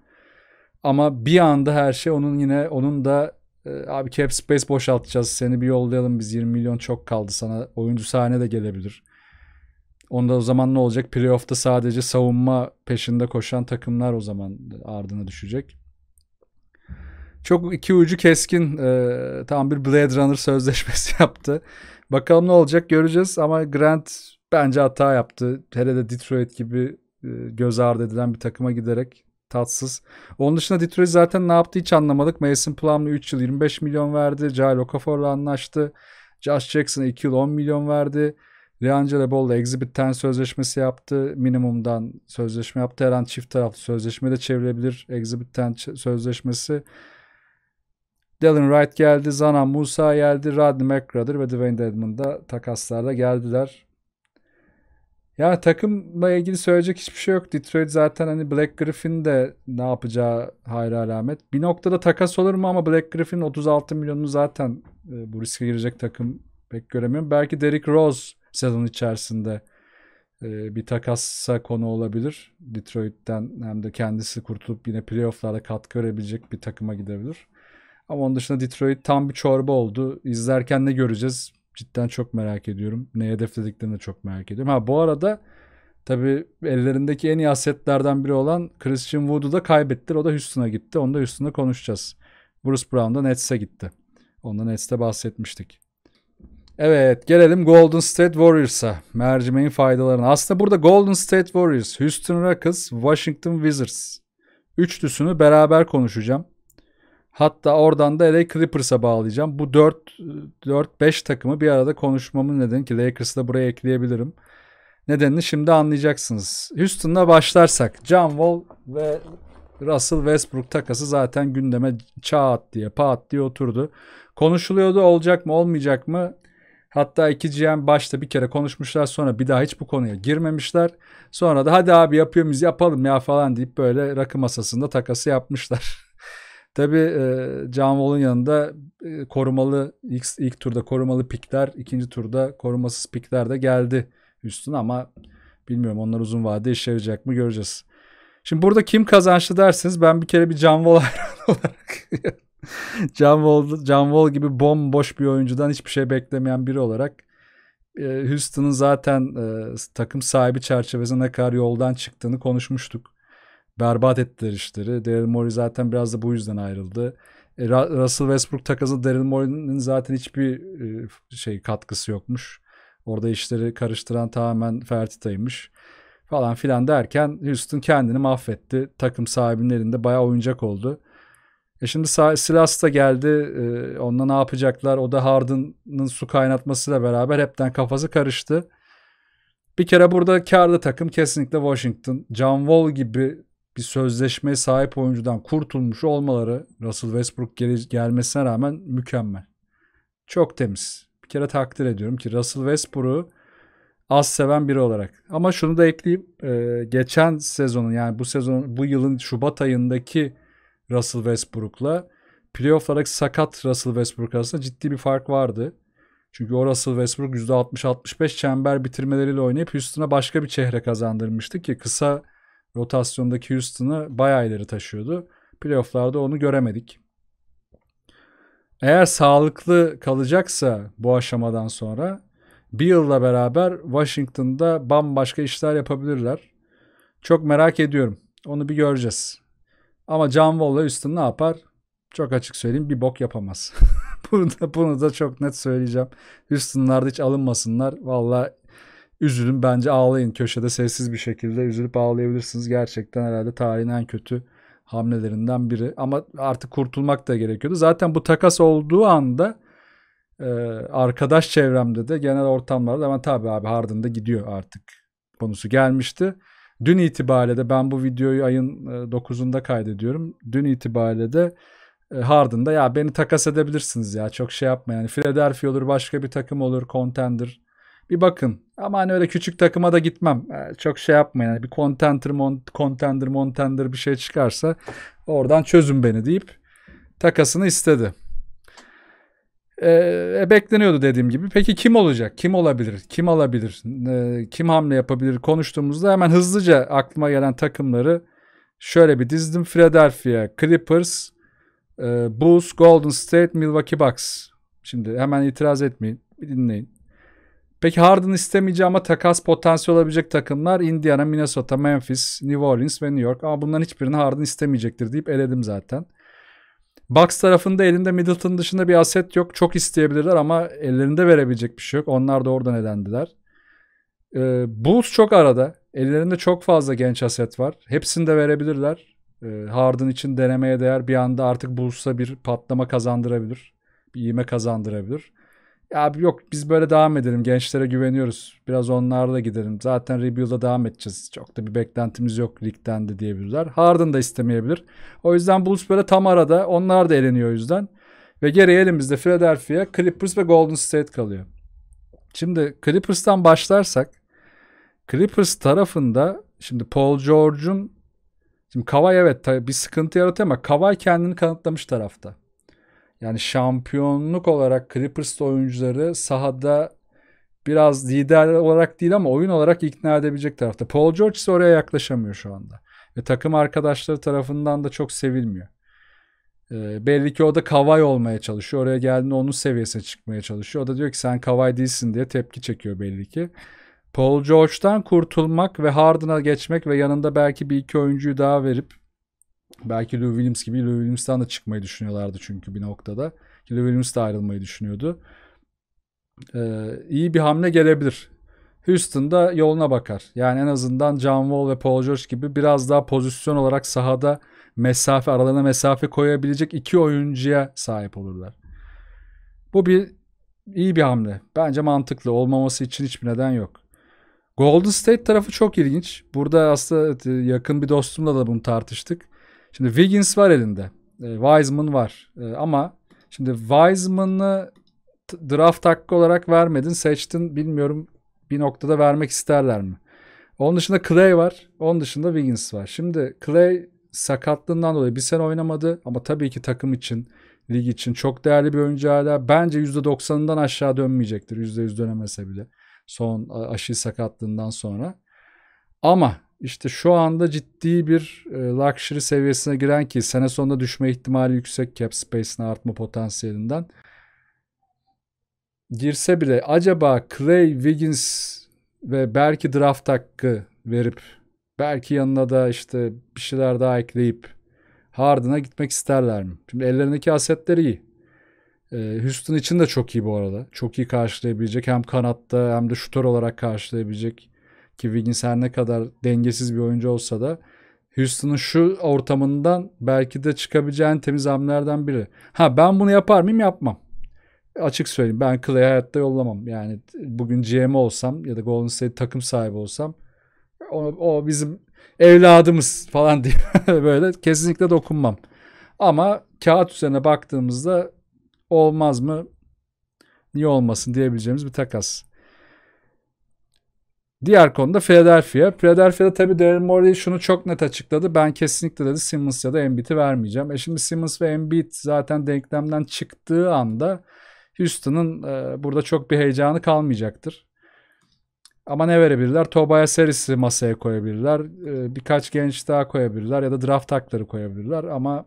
Ama bir anda her şey onun yine onun da ee, abi cap space boşaltacağız seni bir yollayalım biz 20 milyon çok kaldı sana oyuncu sahne de gelebilir. Onda o zaman ne olacak? Playoff'ta sadece savunma peşinde koşan takımlar o zaman ardına düşecek. Çok iki ucu keskin e, tam bir Blade Runner sözleşmesi yaptı. Bakalım ne olacak göreceğiz ama Grant bence hata yaptı. Hele de Detroit gibi e, göz ardı edilen bir takıma giderek tatsız. Onun dışında Detroit zaten ne yaptı hiç anlamadık. Mason Plumlee 3 yıl 25 milyon verdi. Jail Okafor'la anlaştı. Josh Jackson'a 2 yıl 10 milyon verdi. Leangelo Ball'la Exhibit 10 sözleşmesi yaptı. Minimumdan sözleşme yaptı. Her an çift taraflı sözleşme de çevrilebilir. Exhibit 10 sözleşmesi. Dylan Wright geldi. Zana Musa geldi. Rodney McGruder ve Dwayne Dedman da takaslarla geldiler. Ya takımla ilgili söyleyecek hiçbir şey yok. Detroit zaten hani Black Griffin de ne yapacağı hayra alamet. Bir noktada takas olur mu ama Black Griffin 36 milyonunu zaten e, bu riske girecek takım pek göremiyorum. Belki Derrick Rose sezon içerisinde e, bir takassa konu olabilir. Detroit'ten hem de kendisi kurtulup yine playofflarda katkı verebilecek bir takıma gidebilir. Ama onun dışında Detroit tam bir çorba oldu. İzlerken ne göreceğiz Cidden çok merak ediyorum. Ne hedeflediklerini de çok merak ediyorum. Ha bu arada tabi ellerindeki en iyi asetlerden biri olan Christian Wood'u da kaybettiler. O da Houston'a gitti. Onu da Houston'da konuşacağız. Bruce Brown da Nets'e gitti. Ondan Nets'te bahsetmiştik. Evet gelelim Golden State Warriors'a. Mercimeğin faydalarına. Aslında burada Golden State Warriors, Houston Rockets, Washington Wizards. Üçlüsünü beraber konuşacağım. Hatta oradan da LA Clippers'a bağlayacağım. Bu 4-5 takımı bir arada konuşmamın nedeni ki Lakers'ı da buraya ekleyebilirim. Nedenini şimdi anlayacaksınız. Houston'la başlarsak John Wall ve Russell Westbrook takası zaten gündeme çağat diye paat diye oturdu. Konuşuluyordu olacak mı olmayacak mı? Hatta iki GM başta bir kere konuşmuşlar sonra bir daha hiç bu konuya girmemişler. Sonra da hadi abi yapıyor muyuz yapalım ya falan deyip böyle rakı masasında takası yapmışlar. Tabi e, John Wall'un yanında e, korumalı ilk, ilk turda korumalı pikler, ikinci turda korumasız pikler de geldi Houston ama bilmiyorum onlar uzun vade işe yarayacak mı göreceğiz. Şimdi burada kim kazançlı dersiniz? ben bir kere bir John Wall hayranı olarak John, Wall, John Wall gibi bomboş bir oyuncudan hiçbir şey beklemeyen biri olarak e, Houston'ın zaten e, takım sahibi çerçevesinde ne kadar yoldan çıktığını konuşmuştuk berbat ettiler işleri. Daryl Morey zaten biraz da bu yüzden ayrıldı. E, Russell Westbrook takası Daryl Morey'nin zaten hiçbir e, şey katkısı yokmuş. Orada işleri karıştıran tamamen Fertita'ymış falan filan derken Houston kendini mahvetti. Takım sahibinin elinde bayağı oyuncak oldu. E şimdi Silas da geldi. E, onunla ne yapacaklar? O da Harden'ın su kaynatmasıyla beraber hepten kafası karıştı. Bir kere burada karlı takım kesinlikle Washington. John Wall gibi bir sözleşmeye sahip oyuncudan kurtulmuş olmaları Russell Westbrook gel- gelmesine rağmen mükemmel. Çok temiz. Bir kere takdir ediyorum ki Russell Westbrook'u az seven biri olarak. Ama şunu da ekleyeyim. Ee, geçen sezonun yani bu sezon bu yılın Şubat ayındaki Russell Westbrook'la playoff'lardaki sakat Russell Westbrook arasında ciddi bir fark vardı. Çünkü o Russell Westbrook %60-65 çember bitirmeleriyle oynayıp üstüne başka bir çehre kazandırmıştı ki kısa rotasyondaki Houston'ı bayağı ileri taşıyordu. Playoff'larda onu göremedik. Eğer sağlıklı kalacaksa bu aşamadan sonra bir yılla beraber Washington'da bambaşka işler yapabilirler. Çok merak ediyorum. Onu bir göreceğiz. Ama John Wall'la Houston ne yapar? Çok açık söyleyeyim bir bok yapamaz. bunu, da, bunu da çok net söyleyeceğim. Houston'larda hiç alınmasınlar. Valla üzülün bence ağlayın köşede sessiz bir şekilde üzülüp ağlayabilirsiniz. Gerçekten herhalde tarihin en kötü hamlelerinden biri ama artık kurtulmak da gerekiyordu. Zaten bu takas olduğu anda e, arkadaş çevremde de genel ortamlarda ama tabii abi Harden'da gidiyor artık konusu gelmişti. Dün itibariyle de ben bu videoyu ayın 9'unda e, kaydediyorum. Dün itibariyle de e, Harden'da ya beni takas edebilirsiniz ya çok şey yapmayın. Yani Philadelphia olur başka bir takım olur contender. Bir bakın ama hani öyle küçük takıma da gitmem. Yani ee, çok şey yapmayın. Yani bir contender, mont contender, contender bir şey çıkarsa oradan çözün beni deyip takasını istedi. Ee, e, bekleniyordu dediğim gibi. Peki kim olacak? Kim olabilir? Kim alabilir? Ee, kim hamle yapabilir? Konuştuğumuzda hemen hızlıca aklıma gelen takımları şöyle bir dizdim. Philadelphia, Clippers, e, Bulls, Golden State, Milwaukee Bucks. Şimdi hemen itiraz etmeyin. Bir dinleyin. Peki Harden istemeyeceği ama takas potansiyel olabilecek takımlar Indiana, Minnesota, Memphis, New Orleans ve New York. Ama bunların hiçbirini Harden istemeyecektir deyip eledim zaten. Bucks tarafında elinde Middleton dışında bir aset yok. Çok isteyebilirler ama ellerinde verebilecek bir şey yok. Onlar da oradan elendiler. Ee, Bulls çok arada. Ellerinde çok fazla genç aset var. Hepsini de verebilirler. Ee, Harden için denemeye değer bir anda artık Bulls'a bir patlama kazandırabilir. Bir iğme kazandırabilir abi yok biz böyle devam edelim. Gençlere güveniyoruz. Biraz onlarla gidelim. Zaten rebuild'a devam edeceğiz. Çok da bir beklentimiz yok ligden de diyebilirler. Harden da istemeyebilir. O yüzden Bulls böyle tam arada. Onlar da eleniyor o yüzden. Ve geriye elimizde Philadelphia, Clippers ve Golden State kalıyor. Şimdi Clippers'tan başlarsak Clippers tarafında şimdi Paul George'un şimdi Kawhi evet bir sıkıntı yaratıyor ama Kawhi kendini kanıtlamış tarafta. Yani şampiyonluk olarak Clippers oyuncuları sahada biraz lider olarak değil ama oyun olarak ikna edebilecek tarafta. Paul George ise oraya yaklaşamıyor şu anda. Ve takım arkadaşları tarafından da çok sevilmiyor. E, belli ki o da kavay olmaya çalışıyor. Oraya geldiğinde onun seviyesine çıkmaya çalışıyor. O da diyor ki sen kavay değilsin diye tepki çekiyor belli ki. Paul George'dan kurtulmak ve Harden'a geçmek ve yanında belki bir iki oyuncuyu daha verip Belki Lou Williams gibi Lou Williams'tan da çıkmayı düşünüyorlardı çünkü bir noktada. Ki Lou Williams da ayrılmayı düşünüyordu. Ee, iyi bir hamle gelebilir. da yoluna bakar. Yani en azından John Wall ve Paul George gibi biraz daha pozisyon olarak sahada mesafe, aralarına mesafe koyabilecek iki oyuncuya sahip olurlar. Bu bir iyi bir hamle. Bence mantıklı. Olmaması için hiçbir neden yok. Golden State tarafı çok ilginç. Burada aslında yakın bir dostumla da bunu tartıştık. Şimdi Wiggins var elinde. E, Wiseman var. E, ama şimdi Wiseman'ı draft hakkı olarak vermedin. Seçtin bilmiyorum bir noktada vermek isterler mi? Onun dışında Clay var. Onun dışında Wiggins var. Şimdi Clay sakatlığından dolayı bir sene oynamadı ama tabii ki takım için, lig için çok değerli bir oyuncu hala. Bence %90'ından aşağı dönmeyecektir. %100 dönemese bile. Son aşı sakatlığından sonra. Ama işte şu anda ciddi bir e, luxury seviyesine giren ki sene sonunda düşme ihtimali yüksek cap space'ine artma potansiyelinden girse bile acaba Clay, Wiggins ve belki draft hakkı verip belki yanına da işte bir şeyler daha ekleyip Harden'a gitmek isterler mi? Şimdi ellerindeki asetleri iyi. Ee, Houston için de çok iyi bu arada. Çok iyi karşılayabilecek. Hem kanatta hem de şutör olarak karşılayabilecek ki Wiggins her ne kadar dengesiz bir oyuncu olsa da Houston'ın şu ortamından belki de çıkabileceğin temiz hamlelerden biri. Ha ben bunu yapar mıyım? Yapmam. Açık söyleyeyim ben Clay'e hayatta yollamam. Yani bugün GM olsam ya da Golden State takım sahibi olsam o, o bizim evladımız falan diye böyle kesinlikle dokunmam. Ama kağıt üzerine baktığımızda olmaz mı? Niye olmasın diyebileceğimiz bir takas. Diğer konuda Philadelphia. Philadelphia'da tabii Daryl Morey şunu çok net açıkladı. Ben kesinlikle dedi Simmons ya da Embiid'i vermeyeceğim. E şimdi Simmons ve Embiid zaten denklemden çıktığı anda Houston'ın e, burada çok bir heyecanı kalmayacaktır. Ama ne verebilirler? Tobaya serisi masaya koyabilirler. E, birkaç genç daha koyabilirler ya da draft takları koyabilirler ama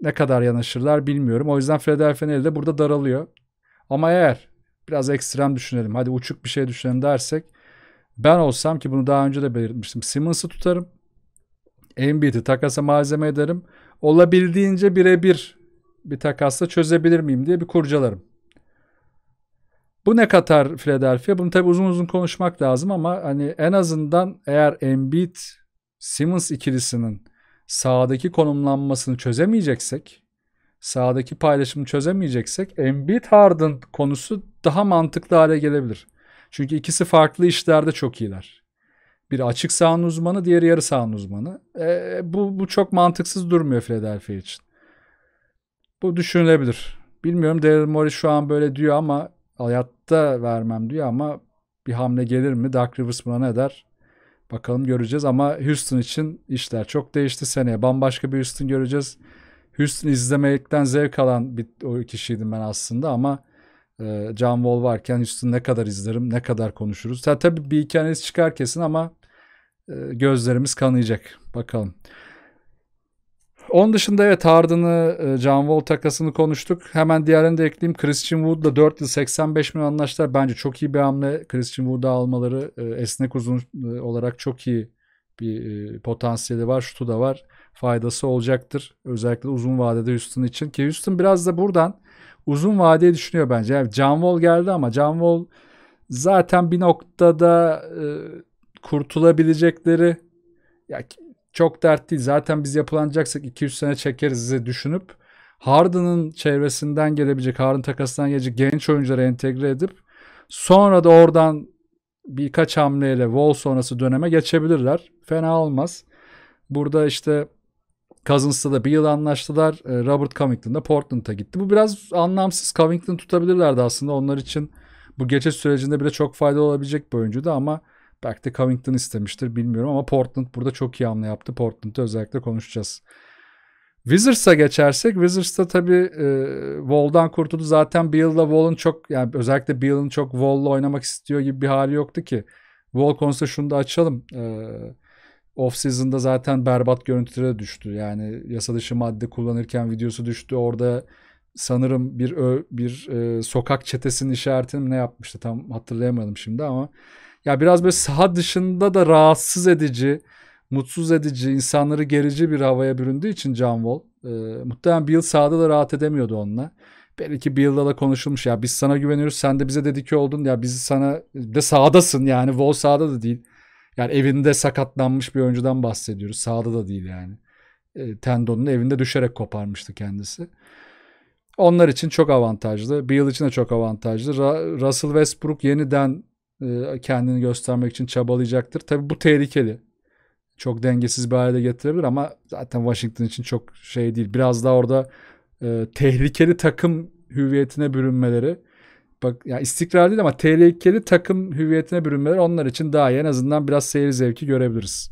ne kadar yanaşırlar bilmiyorum. O yüzden Philadelphia'nın eli burada daralıyor. Ama eğer biraz ekstrem düşünelim hadi uçuk bir şey düşünelim dersek ben olsam ki bunu daha önce de belirtmiştim. Simmons'ı tutarım. Embiid'i takasa malzeme ederim. Olabildiğince birebir bir takasla çözebilir miyim diye bir kurcalarım. Bu ne katar Philadelphia? Bunu tabi uzun uzun konuşmak lazım ama hani en azından eğer Embiid Simmons ikilisinin sağdaki konumlanmasını çözemeyeceksek sağdaki paylaşımı çözemeyeceksek Embiid Harden konusu daha mantıklı hale gelebilir. Çünkü ikisi farklı işlerde çok iyiler. Bir açık sahanın uzmanı, diğeri yarı sahanın uzmanı. E, bu, bu çok mantıksız durmuyor Philadelphia için. Bu düşünülebilir. Bilmiyorum Daryl Morey şu an böyle diyor ama hayatta vermem diyor ama bir hamle gelir mi? Dark Rivers buna ne der? Bakalım göreceğiz ama Houston için işler çok değişti seneye. Bambaşka bir Houston göreceğiz. Houston izlemekten zevk alan bir o kişiydim ben aslında ama e, John Wall varken Houston ne kadar izlerim, ne kadar konuşuruz. Ta, tabii bir hikayeniz çıkar kesin ama e, gözlerimiz kanayacak. Bakalım. Onun dışında evet Harden'ı, e, John Wall takasını konuştuk. Hemen diğerini de ekleyeyim. Christian Wood'la 4 yıl 85 milyon anlaştılar. Bence çok iyi bir hamle. Christian Wood'u almaları e, esnek uzun olarak çok iyi bir potansiyeli var. Şutu da var. Faydası olacaktır. Özellikle uzun vadede Houston için. Ki Houston biraz da buradan uzun vadeye düşünüyor bence. Yani John Wall geldi ama John Wall zaten bir noktada e, kurtulabilecekleri ya çok dert değil. Zaten biz yapılanacaksak 2-3 sene çekeriz düşünüp Harden'ın çevresinden gelebilecek, Harden takasından gelecek genç oyuncuları entegre edip sonra da oradan birkaç hamleyle Wall sonrası döneme geçebilirler. Fena olmaz. Burada işte Cousins'la da bir yıl anlaştılar. Ee, Robert Covington da Portland'a gitti. Bu biraz anlamsız. Covington tutabilirlerdi aslında. Onlar için bu geçiş sürecinde bile çok faydalı olabilecek bir oyuncuydu ama belki de Covington istemiştir bilmiyorum ama Portland burada çok iyi hamle yaptı. Portland'ı özellikle konuşacağız. Wizards'a geçersek Wizards'ta tabii e, Wall'dan kurtuldu. Zaten Beal'la Wall'un çok yani özellikle Beal'ın çok Wall'la oynamak istiyor gibi bir hali yoktu ki. Wall konusunda şunu da açalım. Eee Off-season'da zaten berbat görüntülere düştü. Yani yasa dışı madde kullanırken videosu düştü. Orada sanırım bir ö, bir e, sokak çetesinin işaretini ne yapmıştı tam hatırlayamadım şimdi ama ya biraz böyle saha dışında da rahatsız edici, mutsuz edici, insanları gerici bir havaya büründüğü için John Wall e, muhtemelen Bill sahada da rahat edemiyordu onunla. Belki bir yılda da konuşulmuş ya biz sana güveniyoruz sen de bize dedi ki oldun ya biz sana de sahadasın yani Wall sahada da değil. Yani evinde sakatlanmış bir oyuncudan bahsediyoruz. Sağda da değil yani. E, tendonunu evinde düşerek koparmıştı kendisi. Onlar için çok avantajlı. bir yıl için de çok avantajlı. Ra- Russell Westbrook yeniden e, kendini göstermek için çabalayacaktır. Tabii bu tehlikeli. Çok dengesiz bir hale getirebilir ama zaten Washington için çok şey değil. Biraz daha orada e, tehlikeli takım hüviyetine bürünmeleri bak ya istikrar değil ama tehlikeli takım hüviyetine bürünmeler onlar için daha iyi. En azından biraz seyir zevki görebiliriz.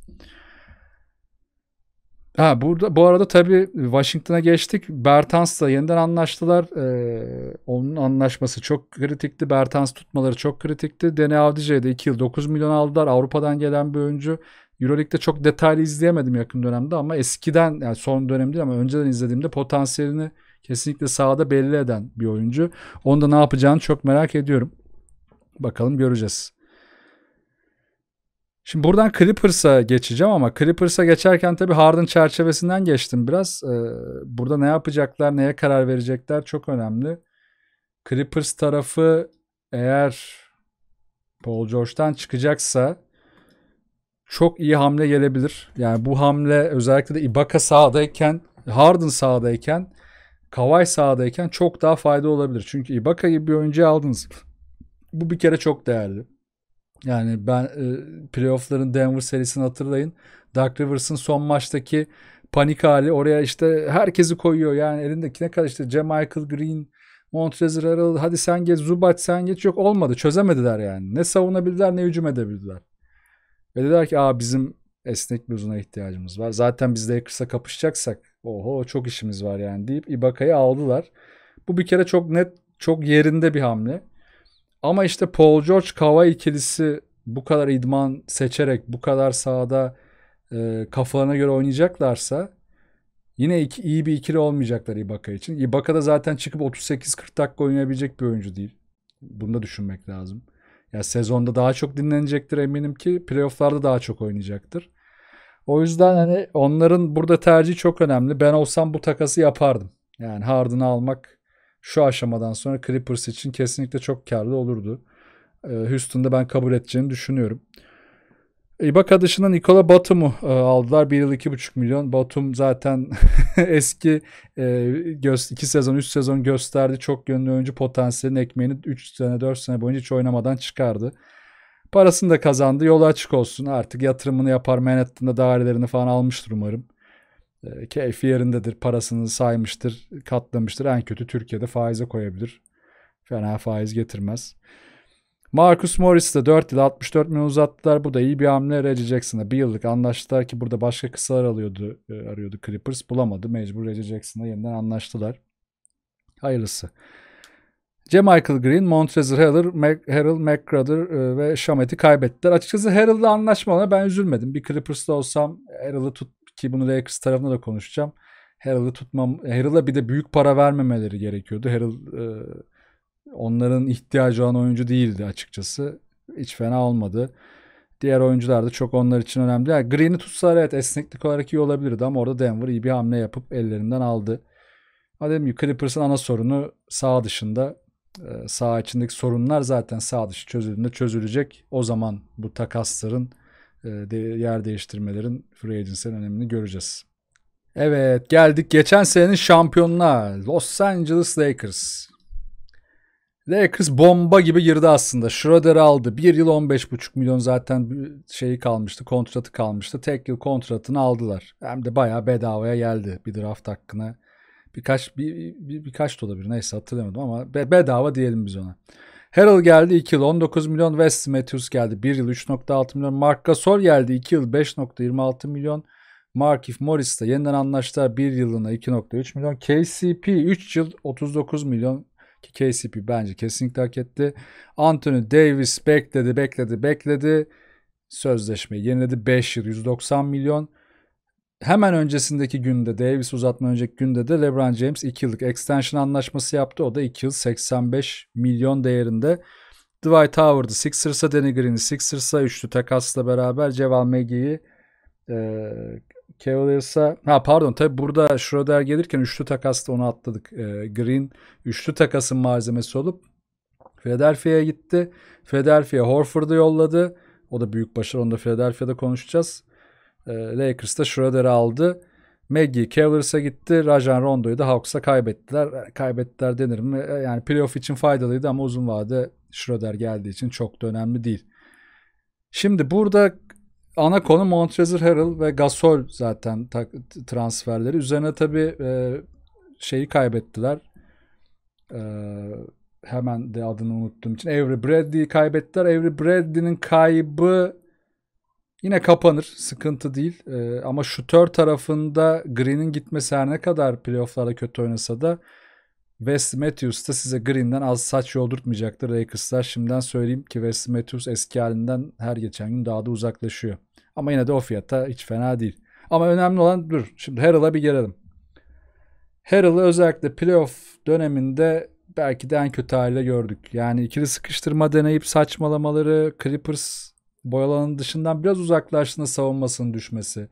Ha burada bu arada tabii Washington'a geçtik. Bertans'la yeniden anlaştılar. Ee, onun anlaşması çok kritikti. Bertans tutmaları çok kritikti. Dene de 2 yıl 9 milyon aldılar. Avrupa'dan gelen bir oyuncu. Euroleague'de çok detaylı izleyemedim yakın dönemde ama eskiden yani son dönem değil ama önceden izlediğimde potansiyelini kesinlikle sahada belli eden bir oyuncu. Onu da ne yapacağını çok merak ediyorum. Bakalım göreceğiz. Şimdi buradan Clippers'a geçeceğim ama Clippers'a geçerken tabii Harden çerçevesinden geçtim biraz. Ee, burada ne yapacaklar, neye karar verecekler çok önemli. Clippers tarafı eğer Paul George'dan çıkacaksa çok iyi hamle gelebilir. Yani bu hamle özellikle de Ibaka sahadayken, Harden sahadayken Kavay sahadayken çok daha fayda olabilir. Çünkü gibi bir oyuncu aldınız. Bu bir kere çok değerli. Yani ben e, playoffların Denver serisini hatırlayın. Dark Rivers'ın son maçtaki panik hali oraya işte herkesi koyuyor. Yani elindeki ne kadar işte J. Michael Green, Montrezl Harrell hadi sen geç Zubat sen geç yok olmadı çözemediler yani. Ne savunabildiler ne hücum edebildiler. Ve dediler ki aa bizim esnek bir uzuna ihtiyacımız var. Zaten biz de Lakers'a kapışacaksak oho çok işimiz var yani deyip İbaka'yı aldılar. Bu bir kere çok net, çok yerinde bir hamle. Ama işte Paul George Kawhi ikilisi bu kadar idman seçerek bu kadar sahada e, kafalarına göre oynayacaklarsa yine iki, iyi bir ikili olmayacaklar Ibaka için. Ibaka da zaten çıkıp 38-40 dakika oynayabilecek bir oyuncu değil. Bunu da düşünmek lazım. Ya sezonda daha çok dinlenecektir eminim ki playofflarda daha çok oynayacaktır. O yüzden hani onların burada tercihi çok önemli. Ben olsam bu takası yapardım. Yani Harden'ı almak şu aşamadan sonra Clippers için kesinlikle çok karlı olurdu. Ee, Houston'da ben kabul edeceğini düşünüyorum. Ibaka dışında Nikola Batum'u e, aldılar. 1 yıl 2,5 milyon. Batum zaten eski 2 e, sezon 3 sezon gösterdi. Çok yönlü oyuncu potansiyelin ekmeğini 3 sene 4 sene boyunca hiç oynamadan çıkardı. Parasını da kazandı. Yolu açık olsun. Artık yatırımını yapar. Manhattan'da dairelerini falan almıştır umarım. E, keyfi yerindedir. Parasını saymıştır. Katlamıştır. En kötü Türkiye'de faize koyabilir. Fena faiz getirmez. Marcus Morris de 4 yıl 64 milyon uzattılar. Bu da iyi bir hamle. Reggie Jackson'a bir yıllık anlaştılar ki burada başka kısalar alıyordu, e, arıyordu Clippers. Bulamadı. Mecbur Reggie Jackson'la yeniden anlaştılar. Hayırlısı. C. Michael Green, Montrezl Harrell, Mac, Harrell McCrudder ve Shamet'i kaybettiler. Açıkçası Harrell'la anlaşmalarına ben üzülmedim. Bir Clippers'ta olsam Harrell'ı tut ki bunu Lakers tarafına da konuşacağım. Harrell'ı tutmam, Harrell'a bir de büyük para vermemeleri gerekiyordu. Harrell e, onların ihtiyacı olan oyuncu değildi açıkçası. Hiç fena olmadı. Diğer oyuncular da çok onlar için önemli. Yani Green'i tutsa evet esneklik olarak iyi olabilirdi ama orada Denver iyi bir hamle yapıp ellerinden aldı. Ama dedim ki Clippers'ın ana sorunu sağ dışında ee, sağ içindeki sorunlar zaten sağ dışı çözüldüğünde çözülecek. O zaman bu takasların e, yer değiştirmelerin free agency'nin önemini göreceğiz. Evet geldik geçen senenin şampiyonuna Los Angeles Lakers. Lakers bomba gibi girdi aslında. Schroeder aldı. Bir yıl 15,5 milyon zaten şeyi kalmıştı. Kontratı kalmıştı. Tek yıl kontratını aldılar. Hem de bayağı bedavaya geldi bir draft hakkına Birkaç bir, bir birkaç da olabilir. Neyse hatırlamadım ama be, bedava diyelim biz ona. Harrell geldi 2 yıl 19 milyon. West Matthews geldi 1 yıl 3.6 milyon. Mark Gasol geldi 2 yıl 5.26 milyon. Markif Morris'te yeniden anlaştılar 1 yılına 2.3 milyon. KCP 3 yıl 39 milyon ki KCP bence kesinlikle hak etti. Anthony Davis bekledi bekledi bekledi. Sözleşmeyi yeniledi 5 yıl 190 milyon hemen öncesindeki günde Davis uzatma önceki günde de LeBron James 2 yıllık extension anlaşması yaptı. O da 2 yıl 85 milyon değerinde. Dwight Howard'ı Sixers'a Danny Green'i Sixers'a üçlü takasla beraber Ceval McGee'yi e, Cavaliers'a ha pardon tabi burada Schroeder gelirken üçlü takasla onu atladık. E, Green üçlü takasın malzemesi olup Philadelphia'ya gitti. Philadelphia Horford'u yolladı. O da büyük başarı. Onu da Philadelphia'da konuşacağız. E, Lakers da Schroeder'ı aldı. Maggie Cavalirs'a gitti. Rajan Rondo'yu da Hawks'a kaybettiler. Ee, kaybettiler denir mi? Ee, yani playoff için faydalıydı ama uzun vade Schroeder geldiği için çok da önemli değil. Şimdi burada ana konu Montrezl Harrell ve Gasol zaten transferleri. Üzerine tabii e, şeyi kaybettiler. hemen de adını unuttum için. Avery Bradley'i kaybettiler. Avery Bradley'nin kaybı Yine kapanır. Sıkıntı değil. E, ama şutör tarafında Green'in gitmesi her ne kadar playofflarda kötü oynasa da Wes Matthews da size Green'den az saç yoldurtmayacaktır Lakers'lar. Şimdiden söyleyeyim ki Wes Matthews eski halinden her geçen gün daha da uzaklaşıyor. Ama yine de o fiyata hiç fena değil. Ama önemli olan dur. Şimdi Harrell'a bir gelelim. Harrell'ı özellikle playoff döneminde belki de en kötü haliyle gördük. Yani ikili sıkıştırma deneyip saçmalamaları, Clippers boy alanının dışından biraz uzaklaştığında savunmasının düşmesi.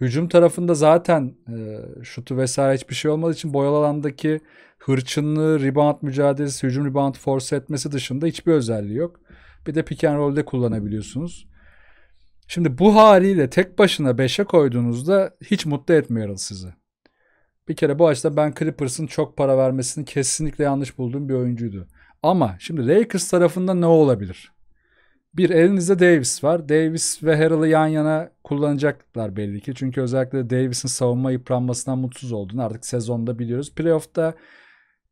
Hücum tarafında zaten e, şutu vesaire hiçbir şey olmadığı için boyalı alandaki hırçınlığı, rebound mücadelesi, hücum rebound force etmesi dışında hiçbir özelliği yok. Bir de pick and roll'de kullanabiliyorsunuz. Şimdi bu haliyle tek başına 5'e koyduğunuzda hiç mutlu etmiyor sizi. Bir kere bu açıdan ben Clippers'ın çok para vermesini kesinlikle yanlış bulduğum bir oyuncuydu. Ama şimdi Lakers tarafında ne olabilir? Bir elinizde Davis var. Davis ve Harrell'ı yan yana kullanacaklar belli ki. Çünkü özellikle Davis'in savunma yıpranmasından mutsuz olduğunu artık sezonda biliyoruz. Playoff'ta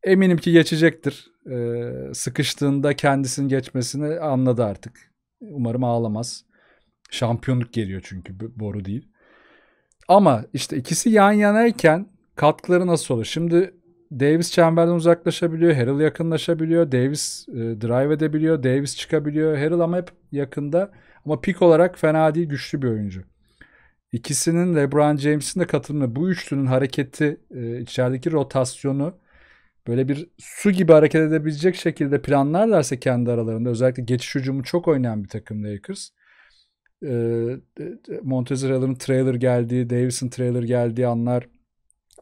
eminim ki geçecektir. Ee, sıkıştığında kendisinin geçmesini anladı artık. Umarım ağlamaz. Şampiyonluk geliyor çünkü boru değil. Ama işte ikisi yan yanayken katkıları nasıl olur? Şimdi Davis çemberden uzaklaşabiliyor. Harrell yakınlaşabiliyor. Davis e, drive edebiliyor. Davis çıkabiliyor. Harrell ama hep yakında. Ama pik olarak fena değil güçlü bir oyuncu. İkisinin LeBron James'in de katılımı bu üçlünün hareketi e, içerideki rotasyonu böyle bir su gibi hareket edebilecek şekilde planlarlarsa kendi aralarında özellikle geçiş hücumu çok oynayan bir takım Lakers. E, Montezirel'ın trailer geldiği, Davis'in trailer geldiği anlar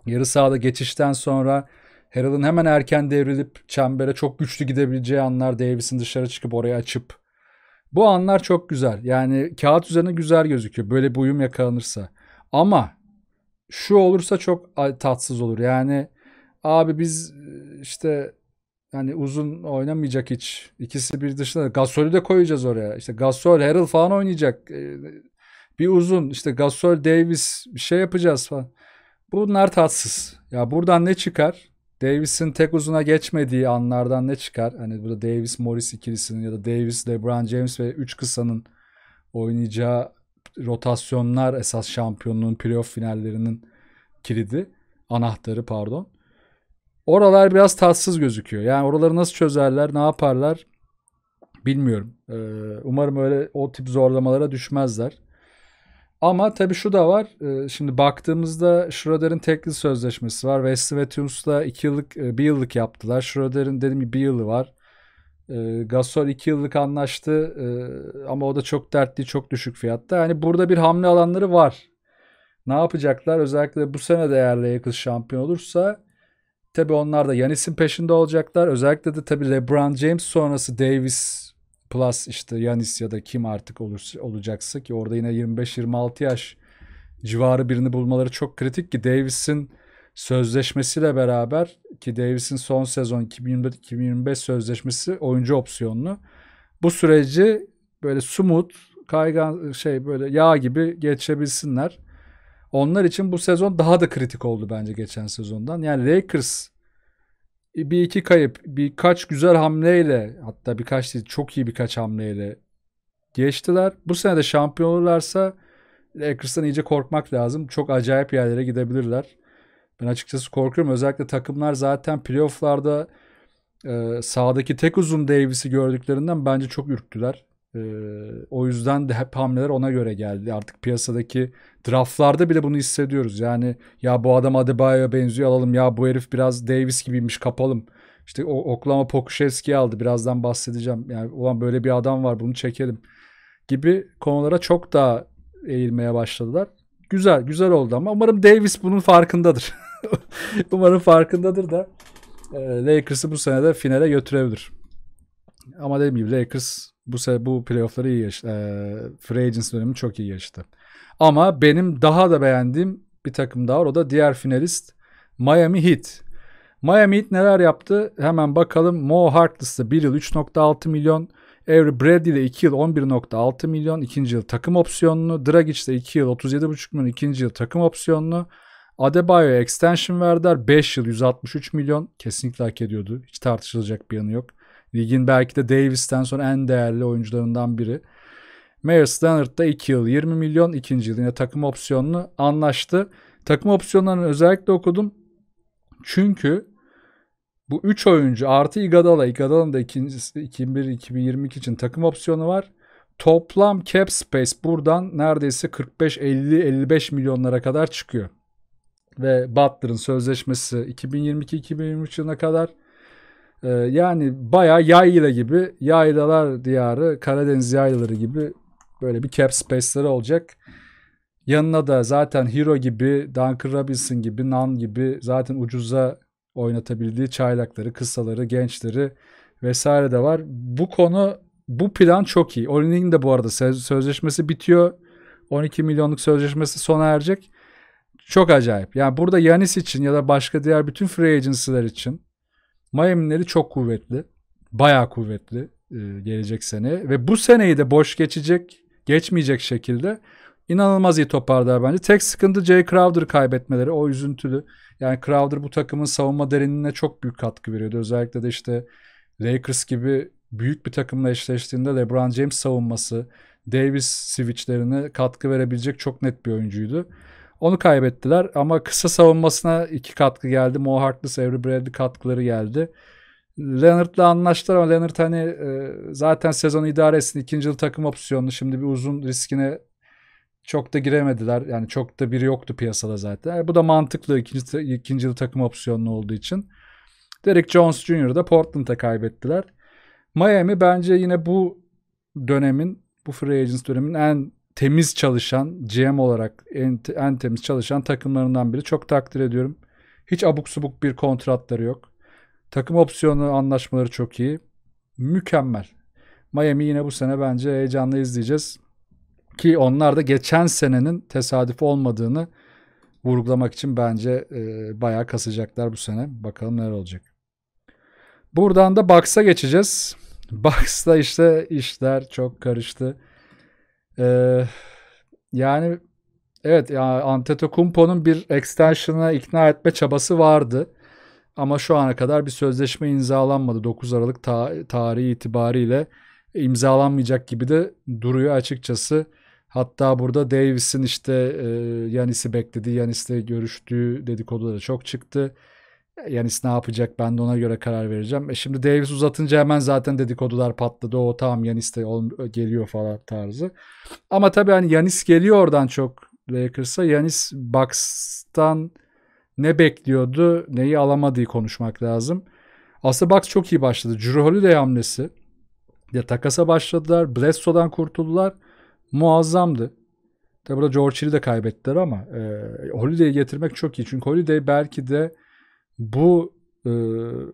Yarı sahada geçişten sonra Harrell'ın hemen erken devrilip çembere çok güçlü gidebileceği anlar Davis'in dışarı çıkıp oraya açıp. Bu anlar çok güzel. Yani kağıt üzerine güzel gözüküyor. Böyle bir uyum yakalanırsa. Ama şu olursa çok tatsız olur. Yani abi biz e, işte yani uzun oynamayacak hiç. İkisi bir dışında. Gasol'ü de koyacağız oraya. İşte Gasol, Harrell falan oynayacak. E, bir uzun. işte Gasol, Davis bir şey yapacağız falan. Bunlar tatsız. Ya buradan ne çıkar? Davis'in tek uzuna geçmediği anlardan ne çıkar? Hani burada Davis Morris ikilisinin ya da Davis, LeBron James ve 3 kısanın oynayacağı rotasyonlar esas şampiyonluğun playoff finallerinin kilidi. Anahtarı pardon. Oralar biraz tatsız gözüküyor. Yani oraları nasıl çözerler, ne yaparlar bilmiyorum. Ee, umarım öyle o tip zorlamalara düşmezler. Ama tabii şu da var. E, şimdi baktığımızda Schroeder'in tekli sözleşmesi var. Wesley ve Tunus'la iki yıllık, e, bir yıllık yaptılar. Schroeder'in dediğim gibi bir yılı var. E, Gasol iki yıllık anlaştı ama o da çok dertli, çok düşük fiyatta. Yani burada bir hamle alanları var. Ne yapacaklar? Özellikle bu sene de eğer Lakers şampiyon olursa tabii onlar da Yanis'in peşinde olacaklar. Özellikle de tabii LeBron James sonrası Davis Plus işte Yanis ya da kim artık olursa, olacaksa ki orada yine 25-26 yaş civarı birini bulmaları çok kritik ki Davis'in sözleşmesiyle beraber ki Davis'in son sezon 2024-2025 sözleşmesi oyuncu opsiyonlu. Bu süreci böyle sumut, kaygan şey böyle yağ gibi geçebilsinler. Onlar için bu sezon daha da kritik oldu bence geçen sezondan. Yani Lakers bir iki kayıp, birkaç güzel hamleyle hatta birkaç değil çok iyi birkaç hamleyle geçtiler. Bu sene de şampiyon olurlarsa Lakers'tan iyice korkmak lazım. Çok acayip yerlere gidebilirler. Ben açıkçası korkuyorum. Özellikle takımlar zaten playofflarda e, sahadaki tek uzun Davis'i gördüklerinden bence çok ürktüler. E, o yüzden de hep hamleler ona göre geldi. Artık piyasadaki draftlarda bile bunu hissediyoruz. Yani ya bu adam Adebayo'ya benziyor alalım. Ya bu herif biraz Davis gibiymiş kapalım. İşte o Oklahoma Pokuševski'yi aldı. Birazdan bahsedeceğim. Yani ulan böyle bir adam var bunu çekelim gibi konulara çok daha eğilmeye başladılar. Güzel, güzel oldu ama umarım Davis bunun farkındadır. umarım farkındadır da e, Lakers'ı bu sene de finale götürebilir. Ama dediğim gibi Lakers bu sene bu playoff'ları iyi yaşadı. E, free Agents dönemi çok iyi yaşadı. Ama benim daha da beğendiğim bir takım daha var. O da diğer finalist Miami Heat. Miami Heat neler yaptı? Hemen bakalım. Mo Harkless'ı 1 yıl 3.6 milyon. Avery Bradley ile 2 yıl 11.6 milyon. ikinci yıl takım opsiyonlu. Dragic de 2 yıl 37.5 milyon. ikinci yıl takım opsiyonlu. Adebayo'ya extension verdiler. 5 yıl 163 milyon. Kesinlikle hak ediyordu. Hiç tartışılacak bir yanı yok. Ligin belki de Davis'ten sonra en değerli oyuncularından biri. Meyer Standard'da 2 yıl 20 milyon ikinci yılına takım opsiyonunu anlaştı. Takım opsiyonlarını özellikle okudum. Çünkü bu 3 oyuncu artı Igadala. Igadala'nın da 2021-2022 için takım opsiyonu var. Toplam cap space buradan neredeyse 45-50-55 milyonlara kadar çıkıyor. Ve Butler'ın sözleşmesi 2022-2023 yılına kadar ee, yani bayağı yayla gibi yaylalar diyarı Karadeniz yaylaları gibi Böyle bir cap space'leri olacak. Yanına da zaten Hero gibi, Duncan Robinson gibi, Nan gibi zaten ucuza oynatabildiği çaylakları, kısaları, gençleri vesaire de var. Bu konu, bu plan çok iyi. Olin'in de bu arada sözleşmesi bitiyor. 12 milyonluk sözleşmesi sona erecek. Çok acayip. Yani burada Yanis için ya da başka diğer bütün free agency'ler için Miami'leri çok kuvvetli. Bayağı kuvvetli gelecek sene. Ve bu seneyi de boş geçecek geçmeyecek şekilde inanılmaz iyi toparlar bence. Tek sıkıntı Jay Crowder kaybetmeleri. O üzüntülü. Yani Crowder bu takımın savunma derinliğine çok büyük katkı veriyordu. Özellikle de işte Lakers gibi büyük bir takımla eşleştiğinde LeBron James savunması, Davis switchlerine katkı verebilecek çok net bir oyuncuydu. Onu kaybettiler ama kısa savunmasına iki katkı geldi. Mo Harkless, Avery Bradley katkıları geldi. Leonard'la anlaştılar ama Leonard hani e, zaten sezon idare etsin. ikinci yıl takım opsiyonlu. Şimdi bir uzun riskine çok da giremediler. Yani çok da biri yoktu piyasada zaten. Yani e, bu da mantıklı ikinci, ikinci yıl takım opsiyonlu olduğu için. Derek Jones Jr. da Portland'a kaybettiler. Miami bence yine bu dönemin, bu free agents dönemin en temiz çalışan, GM olarak en, en temiz çalışan takımlarından biri. Çok takdir ediyorum. Hiç abuk subuk bir kontratları yok. Takım opsiyonu anlaşmaları çok iyi. Mükemmel. Miami yine bu sene bence heyecanlı izleyeceğiz. Ki onlar da geçen senenin tesadüf olmadığını vurgulamak için bence e, bayağı kasacaklar bu sene. Bakalım neler olacak. Buradan da Bucks'a geçeceğiz. Bucks'ta işte işler çok karıştı. Ee, yani evet ya Antetokounmpo'nun bir extension'a ikna etme çabası vardı. Ama şu ana kadar bir sözleşme imzalanmadı. 9 Aralık ta- tarihi itibariyle e, imzalanmayacak gibi de duruyor açıkçası. Hatta burada Davis'in işte e, Yanis'i beklediği, Yanis'le görüştüğü dedikodu da çok çıktı. E, Yanis ne yapacak ben de ona göre karar vereceğim. E şimdi Davis uzatınca hemen zaten dedikodular patladı. O tamam Yanis de e, geliyor falan tarzı. Ama tabii hani Yanis geliyor oradan çok Lakers'a. Yanis Bucks'tan ne bekliyordu, neyi alamadığı konuşmak lazım. Aslında Bucks çok iyi başladı. Drew Holiday hamlesi. Ya takasa başladılar. Bledsoe'dan kurtuldular. Muazzamdı. Tabi burada George Hill'i de kaybettiler ama e, Holiday'i getirmek çok iyi. Çünkü Holiday belki de bu e,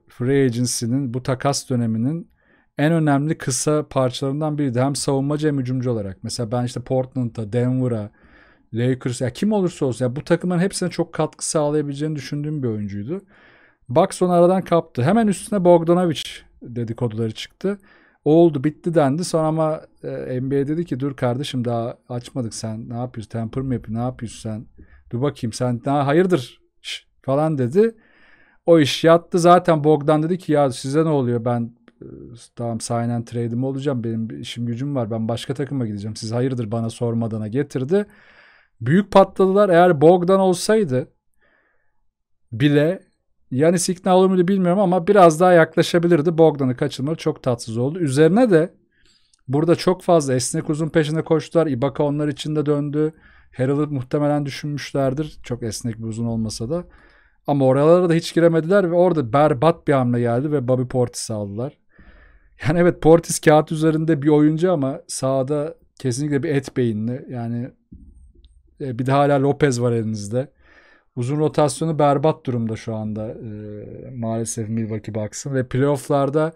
free agency'nin, bu takas döneminin en önemli kısa parçalarından biriydi. Hem savunmacı hem hücumcu olarak. Mesela ben işte Portland'a, Denver'a, Lakers ya kim olursa olsun ya bu takımın hepsine çok katkı sağlayabileceğini düşündüğüm bir oyuncuydu. Bucks onu aradan kaptı. Hemen üstüne Bogdanovic dedikoduları çıktı. O oldu bitti dendi. Sonra ama e, NBA dedi ki dur kardeşim daha açmadık sen ne yapıyorsun? Temper mi yapıyorsun? Ne yapıyorsun sen? Dur bakayım sen daha hayırdır Şş, falan dedi. O iş yattı. Zaten Bogdan dedi ki ya size ne oluyor ben e, tamam sign and trade'im olacağım. Benim işim gücüm var. Ben başka takıma gideceğim. Siz hayırdır bana sormadana getirdi. Büyük patladılar. Eğer Bogdan olsaydı bile yani ikna olur muydu bilmiyorum ama biraz daha yaklaşabilirdi. Bogdan'ı kaçırmaları çok tatsız oldu. Üzerine de burada çok fazla esnek uzun peşinde koştular. Ibaka onlar için de döndü. Harrell'ı muhtemelen düşünmüşlerdir. Çok esnek bir uzun olmasa da. Ama oralara da hiç giremediler ve orada berbat bir hamle geldi ve Bobby Portis'i aldılar. Yani evet Portis kağıt üzerinde bir oyuncu ama sahada kesinlikle bir et beyinli. Yani e, bir de hala Lopez var elinizde. Uzun rotasyonu berbat durumda şu anda e, maalesef Milwaukee Bucks'ın ve playofflarda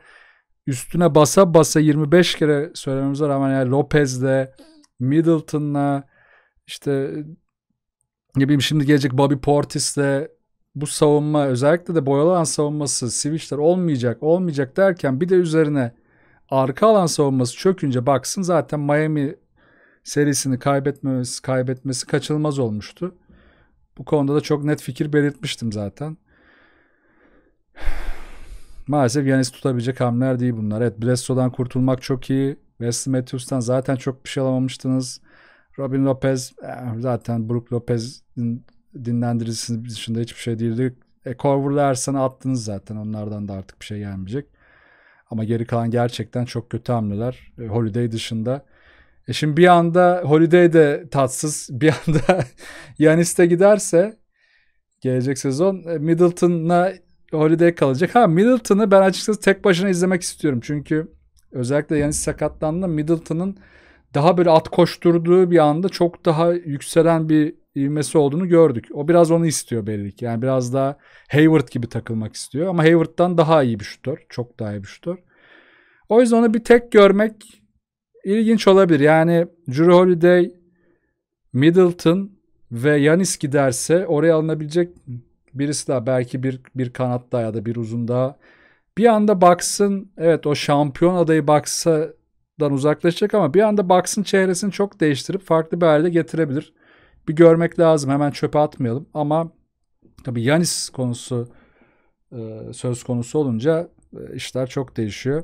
üstüne basa basa 25 kere söylememize rağmen yani Lopez'le Middleton'la işte ne bileyim şimdi gelecek Bobby Portis'le bu savunma özellikle de boyalı alan savunması switchler olmayacak olmayacak derken bir de üzerine arka alan savunması çökünce baksın zaten Miami serisini kaybetmemesi, kaybetmesi kaçınılmaz olmuştu. Bu konuda da çok net fikir belirtmiştim zaten. Maalesef Yanis tutabilecek hamleler değil bunlar. Evet Bledsoe'dan kurtulmak çok iyi. Wesley Matthews'tan zaten çok bir şey alamamıştınız. Robin Lopez eh, zaten Brook Lopez'in dinlendiricisinin dışında hiçbir şey değildi. E, Corver'la attınız zaten. Onlardan da artık bir şey gelmeyecek. Ama geri kalan gerçekten çok kötü hamleler. E, Holiday dışında e şimdi bir anda Holiday de tatsız. Bir anda Yanis de giderse gelecek sezon e, Middleton'la Holiday kalacak. Ha Middleton'ı ben açıkçası tek başına izlemek istiyorum. Çünkü özellikle Yanis sakatlandı, Middleton'ın daha böyle at koşturduğu bir anda çok daha yükselen bir ivmesi olduğunu gördük. O biraz onu istiyor belli ki. Yani biraz daha Hayward gibi takılmak istiyor. Ama Hayward'dan daha iyi bir şutör. Çok daha iyi bir şutör. O yüzden onu bir tek görmek ilginç olabilir. Yani Drew Holiday, Middleton ve Yanis giderse oraya alınabilecek birisi daha belki bir, bir kanat daha ya da bir uzun daha. Bir anda baksın evet o şampiyon adayı Bucks'dan uzaklaşacak ama bir anda baksın çehresini çok değiştirip farklı bir hale getirebilir. Bir görmek lazım hemen çöpe atmayalım ama tabii Yanis konusu e, söz konusu olunca e, işler çok değişiyor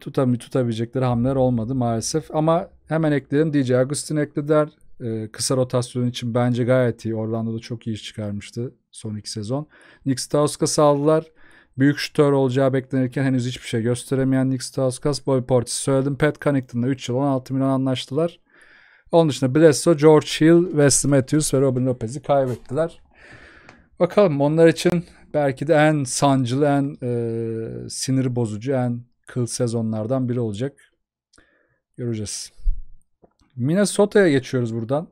tutamı tutabilecekleri hamleler olmadı maalesef. Ama hemen ekledim DJ Agustin eklediler. Ee, kısa rotasyon için bence gayet iyi. Orlando'da çok iyi iş çıkarmıştı son iki sezon. Nick Stauskas aldılar. Büyük şütör olacağı beklenirken henüz hiçbir şey gösteremeyen Nick Stauskas, Bobby Portis söyledim. Pat Connington'la 3 yıl 16 milyon anlaştılar. Onun dışında Bledsoe, George Hill, Wesley Matthews ve Robin Lopez'i kaybettiler. Bakalım onlar için belki de en sancılı, en e, sinir bozucu, en kıl sezonlardan biri olacak. Göreceğiz. Minnesota'ya geçiyoruz buradan.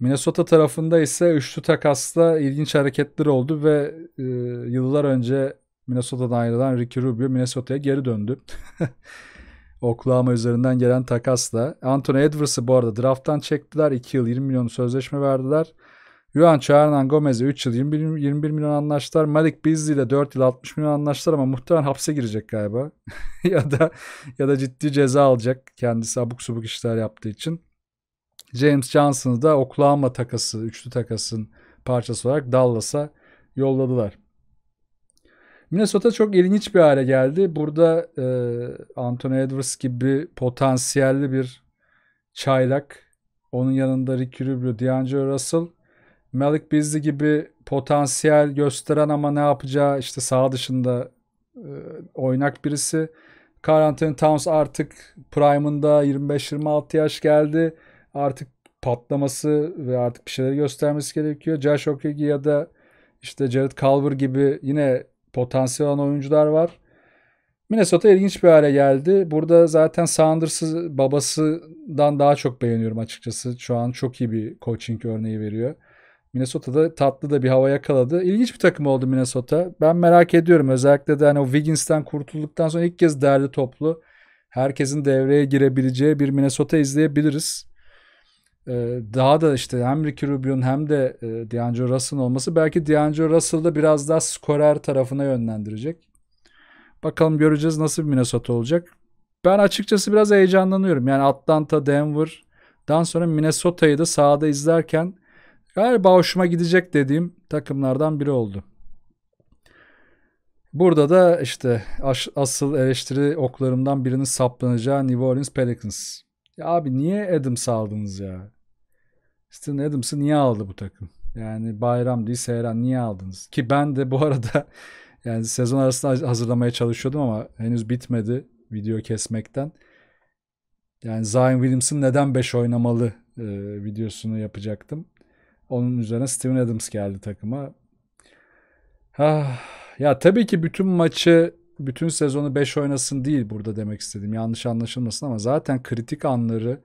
Minnesota tarafında ise üçlü takasla ilginç hareketler oldu ve e, yıllar önce Minnesota'dan ayrılan Ricky Rubio Minnesota'ya geri döndü. Oklahoma üzerinden gelen takasla. Anthony Edwards'ı bu arada drafttan çektiler. 2 yıl 20 milyon sözleşme verdiler. Yuan Hernan Gomez'e 3 yıl 21, 21 milyon anlaştılar. Malik Beasley ile 4 yıl 60 milyon anlaştılar ama muhtemelen hapse girecek galiba. ya da ya da ciddi ceza alacak kendisi abuk subuk işler yaptığı için. James Johnson'ı da Oklahoma takası, üçlü takasın parçası olarak Dallas'a yolladılar. Minnesota çok ilginç bir hale geldi. Burada e, Anthony Edwards gibi potansiyelli bir çaylak. Onun yanında Ricky Rubio, D'Angelo Russell Malik Bizli gibi potansiyel gösteren ama ne yapacağı işte sağ dışında e, oynak birisi. Karantin Towns artık prime'ında 25-26 yaş geldi. Artık patlaması ve artık bir şeyleri göstermesi gerekiyor. Josh Okegi ya da işte Jared Culver gibi yine potansiyel olan oyuncular var. Minnesota ilginç bir hale geldi. Burada zaten Saunders'ı babasından daha çok beğeniyorum açıkçası. Şu an çok iyi bir coaching örneği veriyor. Minnesota'da tatlı da bir hava yakaladı. İlginç bir takım oldu Minnesota. Ben merak ediyorum. Özellikle de hani o Wiggins'ten kurtulduktan sonra ilk kez derli toplu herkesin devreye girebileceği bir Minnesota izleyebiliriz. Ee, daha da işte hem Ricky Rubio'nun hem de e, D'Angelo Russell'ın olması belki D'Angelo Russell'ı biraz daha skorer tarafına yönlendirecek. Bakalım göreceğiz nasıl bir Minnesota olacak. Ben açıkçası biraz heyecanlanıyorum. Yani Atlanta, Denver'dan sonra Minnesota'yı da sahada izlerken galiba hoşuma gidecek dediğim takımlardan biri oldu. Burada da işte as- asıl eleştiri oklarımdan birinin saplanacağı New Orleans Pelicans. Ya abi niye Adams aldınız ya? Steven Adams'ı niye aldı bu takım? Yani bayram değil seyran niye aldınız? Ki ben de bu arada yani sezon arasında hazırlamaya çalışıyordum ama henüz bitmedi video kesmekten. Yani Zion Williamson neden 5 oynamalı e, videosunu yapacaktım. Onun üzerine Steven Adams geldi takıma. Ah, ya tabii ki bütün maçı bütün sezonu 5 oynasın değil burada demek istedim. Yanlış anlaşılmasın ama zaten kritik anları,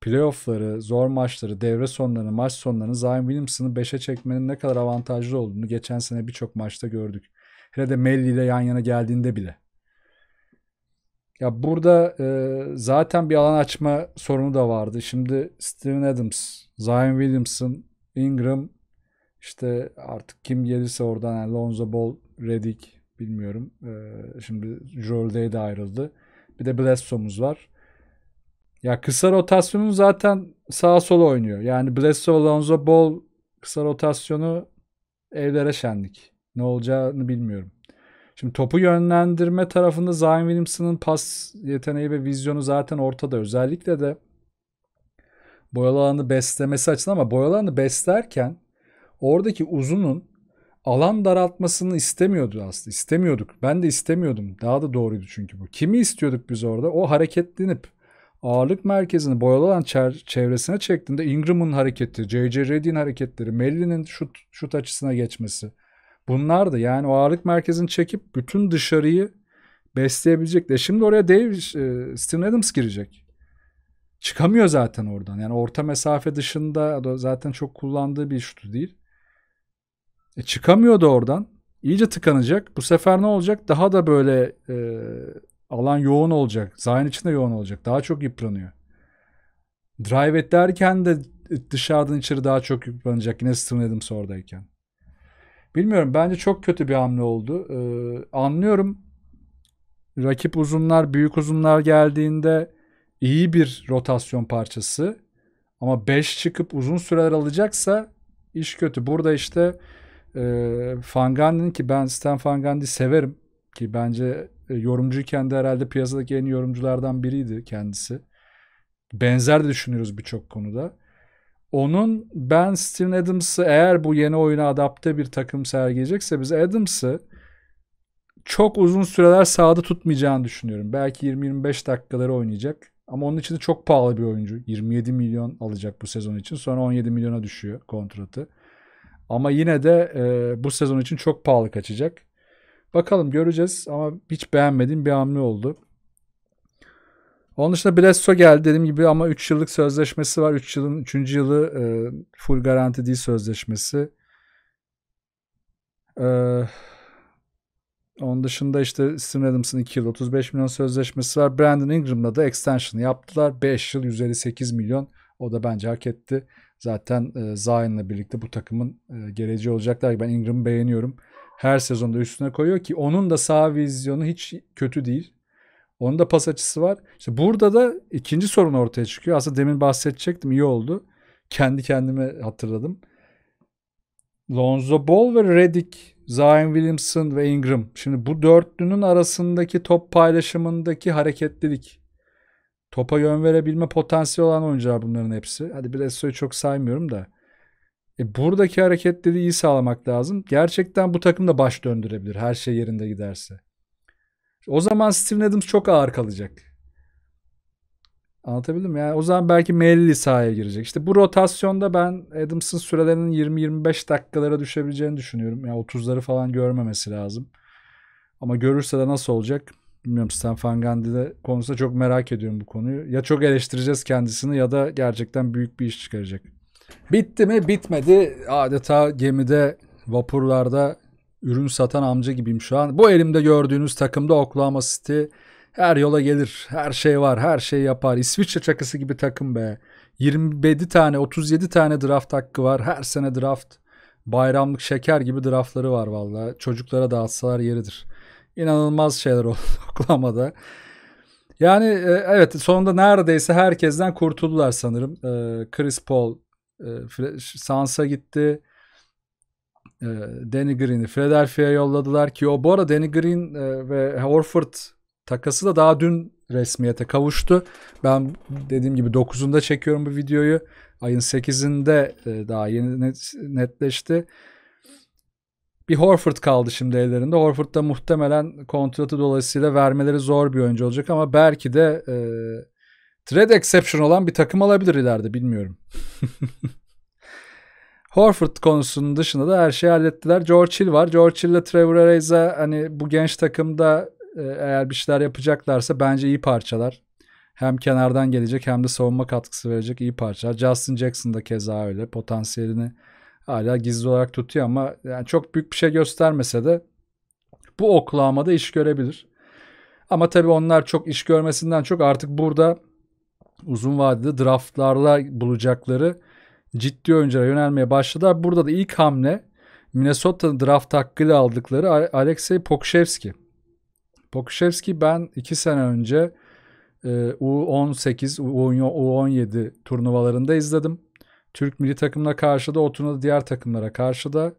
playoffları, zor maçları, devre sonlarını, maç sonlarını Zion Williamson'ı 5'e çekmenin ne kadar avantajlı olduğunu geçen sene birçok maçta gördük. Hele de Melli ile yan yana geldiğinde bile. Ya burada e, zaten bir alan açma sorunu da vardı. Şimdi Steven Adams, Zion Williamson Ingram işte artık kim gelirse oradan yani Lonzo Ball, Redick bilmiyorum. Ee, şimdi Jolde de ayrıldı. Bir de Blesso'muz var. Ya kısa rotasyonun zaten sağa sola oynuyor. Yani Bledsoe, Lonzo Ball kısa rotasyonu evlere şenlik. Ne olacağını bilmiyorum. Şimdi topu yönlendirme tarafında Zion Williamson'ın pas yeteneği ve vizyonu zaten ortada. Özellikle de boyalı alanı beslemesi açısından ama boyalı alanı beslerken oradaki uzunun alan daraltmasını istemiyordu aslında. İstemiyorduk. Ben de istemiyordum. Daha da doğruydu çünkü bu. Kimi istiyorduk biz orada? O hareketlenip ağırlık merkezini boyalı alan çevresine çektiğinde Ingram'ın hareketi, J.J. Reddy'in hareketleri, Melli'nin şut, şut açısına geçmesi. Bunlar da yani o ağırlık merkezini çekip bütün dışarıyı besleyebilecek de. Şimdi oraya Dave, e, Steven Adams girecek çıkamıyor zaten oradan. Yani orta mesafe dışında zaten çok kullandığı bir şutu değil. E çıkamıyor da oradan. İyice tıkanacak. Bu sefer ne olacak? Daha da böyle e, alan yoğun olacak. Zayn de yoğun olacak. Daha çok yıpranıyor. Drive et derken de dışarıdan içeri daha çok yıpranacak. Yine Steven Adams oradayken. Bilmiyorum. Bence çok kötü bir hamle oldu. Ee, anlıyorum. Rakip uzunlar, büyük uzunlar geldiğinde iyi bir rotasyon parçası ama 5 çıkıp uzun süreler alacaksa iş kötü. Burada işte e, Fangandi'nin ki ben Stan Fangandi'yi severim ki bence e, yorumcuyken de herhalde piyasadaki en iyi yorumculardan biriydi kendisi. Benzer de düşünüyoruz birçok konuda. Onun ben Steven Adams'ı eğer bu yeni oyuna adapte bir takım sergileyecekse biz Adams'ı çok uzun süreler sahada tutmayacağını düşünüyorum. Belki 20-25 dakikaları oynayacak. Ama onun için de çok pahalı bir oyuncu. 27 milyon alacak bu sezon için. Sonra 17 milyona düşüyor kontratı. Ama yine de e, bu sezon için çok pahalı kaçacak. Bakalım göreceğiz ama hiç beğenmediğim bir hamle oldu. Onun dışında Blesso geldi dediğim gibi ama 3 yıllık sözleşmesi var. 3 yılın 3. yılı e, full garanti değil sözleşmesi. Eee onun dışında işte Steven Adams'ın 2 yıl 35 milyon sözleşmesi var. Brandon Ingram'la da extension yaptılar. 5 yıl 158 milyon. O da bence hak etti. Zaten e, Zion'la birlikte bu takımın e, geleceği olacaklar. Ben Ingram'ı beğeniyorum. Her sezonda üstüne koyuyor ki onun da sağ vizyonu hiç kötü değil. Onun da pas açısı var. İşte burada da ikinci sorun ortaya çıkıyor. Aslında demin bahsedecektim. İyi oldu. Kendi kendime hatırladım. Lonzo Ball ve Redick Zion Williamson ve Ingram. Şimdi bu dörtlünün arasındaki top paylaşımındaki hareketlilik. Topa yön verebilme potansiyeli olan oyuncular bunların hepsi. Hadi Bledsoe'yu çok saymıyorum da. E buradaki hareketleri iyi sağlamak lazım. Gerçekten bu takım da baş döndürebilir her şey yerinde giderse. O zaman Steven Adams çok ağır kalacak. Anlatabildim mi? Yani o zaman belki Melli sahaya girecek. İşte bu rotasyonda ben Adams'ın sürelerinin 20-25 dakikalara düşebileceğini düşünüyorum. Ya yani 30'ları falan görmemesi lazım. Ama görürse de nasıl olacak? Bilmiyorum Stan Van Gandhi'de konusunda çok merak ediyorum bu konuyu. Ya çok eleştireceğiz kendisini ya da gerçekten büyük bir iş çıkaracak. Bitti mi? Bitmedi. Adeta gemide, vapurlarda ürün satan amca gibiyim şu an. Bu elimde gördüğünüz takımda Oklahoma City her yola gelir. Her şey var. Her şey yapar. İsviçre çakısı gibi takım be. 27 tane 37 tane draft hakkı var. Her sene draft. Bayramlık şeker gibi draftları var valla. Çocuklara dağıtsalar yeridir. İnanılmaz şeyler oldu Oklahoma'da. Yani e, evet sonunda neredeyse herkesten kurtuldular sanırım. E, Chris Paul e, Sansa gitti. Danny Green'i Philadelphia'ya yolladılar ki o bu arada Danny Green ve Horford takası da daha dün resmiyete kavuştu. Ben dediğim gibi 9'unda çekiyorum bu videoyu. Ayın 8'inde e, daha yeni netleşti. Bir Horford kaldı şimdi ellerinde. Horford da muhtemelen kontratı dolayısıyla vermeleri zor bir oyuncu olacak ama belki de e, trade exception olan bir takım alabilir ileride bilmiyorum. Horford konusunun dışında da her şeyi hallettiler. George Hill var. George Hill ile Trevor Ariza hani bu genç takımda ee, eğer bir şeyler yapacaklarsa bence iyi parçalar. Hem kenardan gelecek hem de savunma katkısı verecek iyi parçalar. Justin Jackson da keza öyle. Potansiyelini hala gizli olarak tutuyor ama yani çok büyük bir şey göstermese de bu oklamada iş görebilir. Ama tabii onlar çok iş görmesinden çok artık burada uzun vadede draftlarla bulacakları ciddi oyunculara yönelmeye başladılar. Burada da ilk hamle Minnesota draft hakkıyla aldıkları Alexey Pokshevski. Pokuševski ben 2 sene önce U18, e, U17 turnuvalarında izledim. Türk milli takımına karşı da o turnuvada diğer takımlara karşı da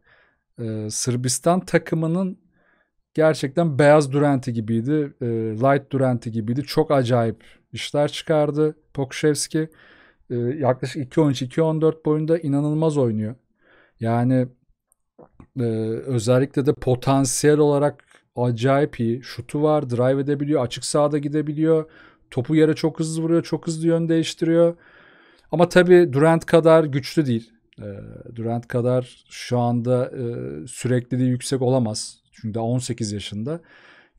e, Sırbistan takımının gerçekten beyaz Durant'i gibiydi. E, light Durant'i gibiydi. Çok acayip işler çıkardı Pokuševski. E, yaklaşık 2.13-2.14 boyunda inanılmaz oynuyor. Yani özellikle de potansiyel olarak acayip iyi. Şutu var, drive edebiliyor, açık sahada gidebiliyor. Topu yere çok hızlı vuruyor, çok hızlı yön değiştiriyor. Ama tabii Durant kadar güçlü değil. Ee, Durant kadar şu anda e, sürekliliği yüksek olamaz. Çünkü daha 18 yaşında.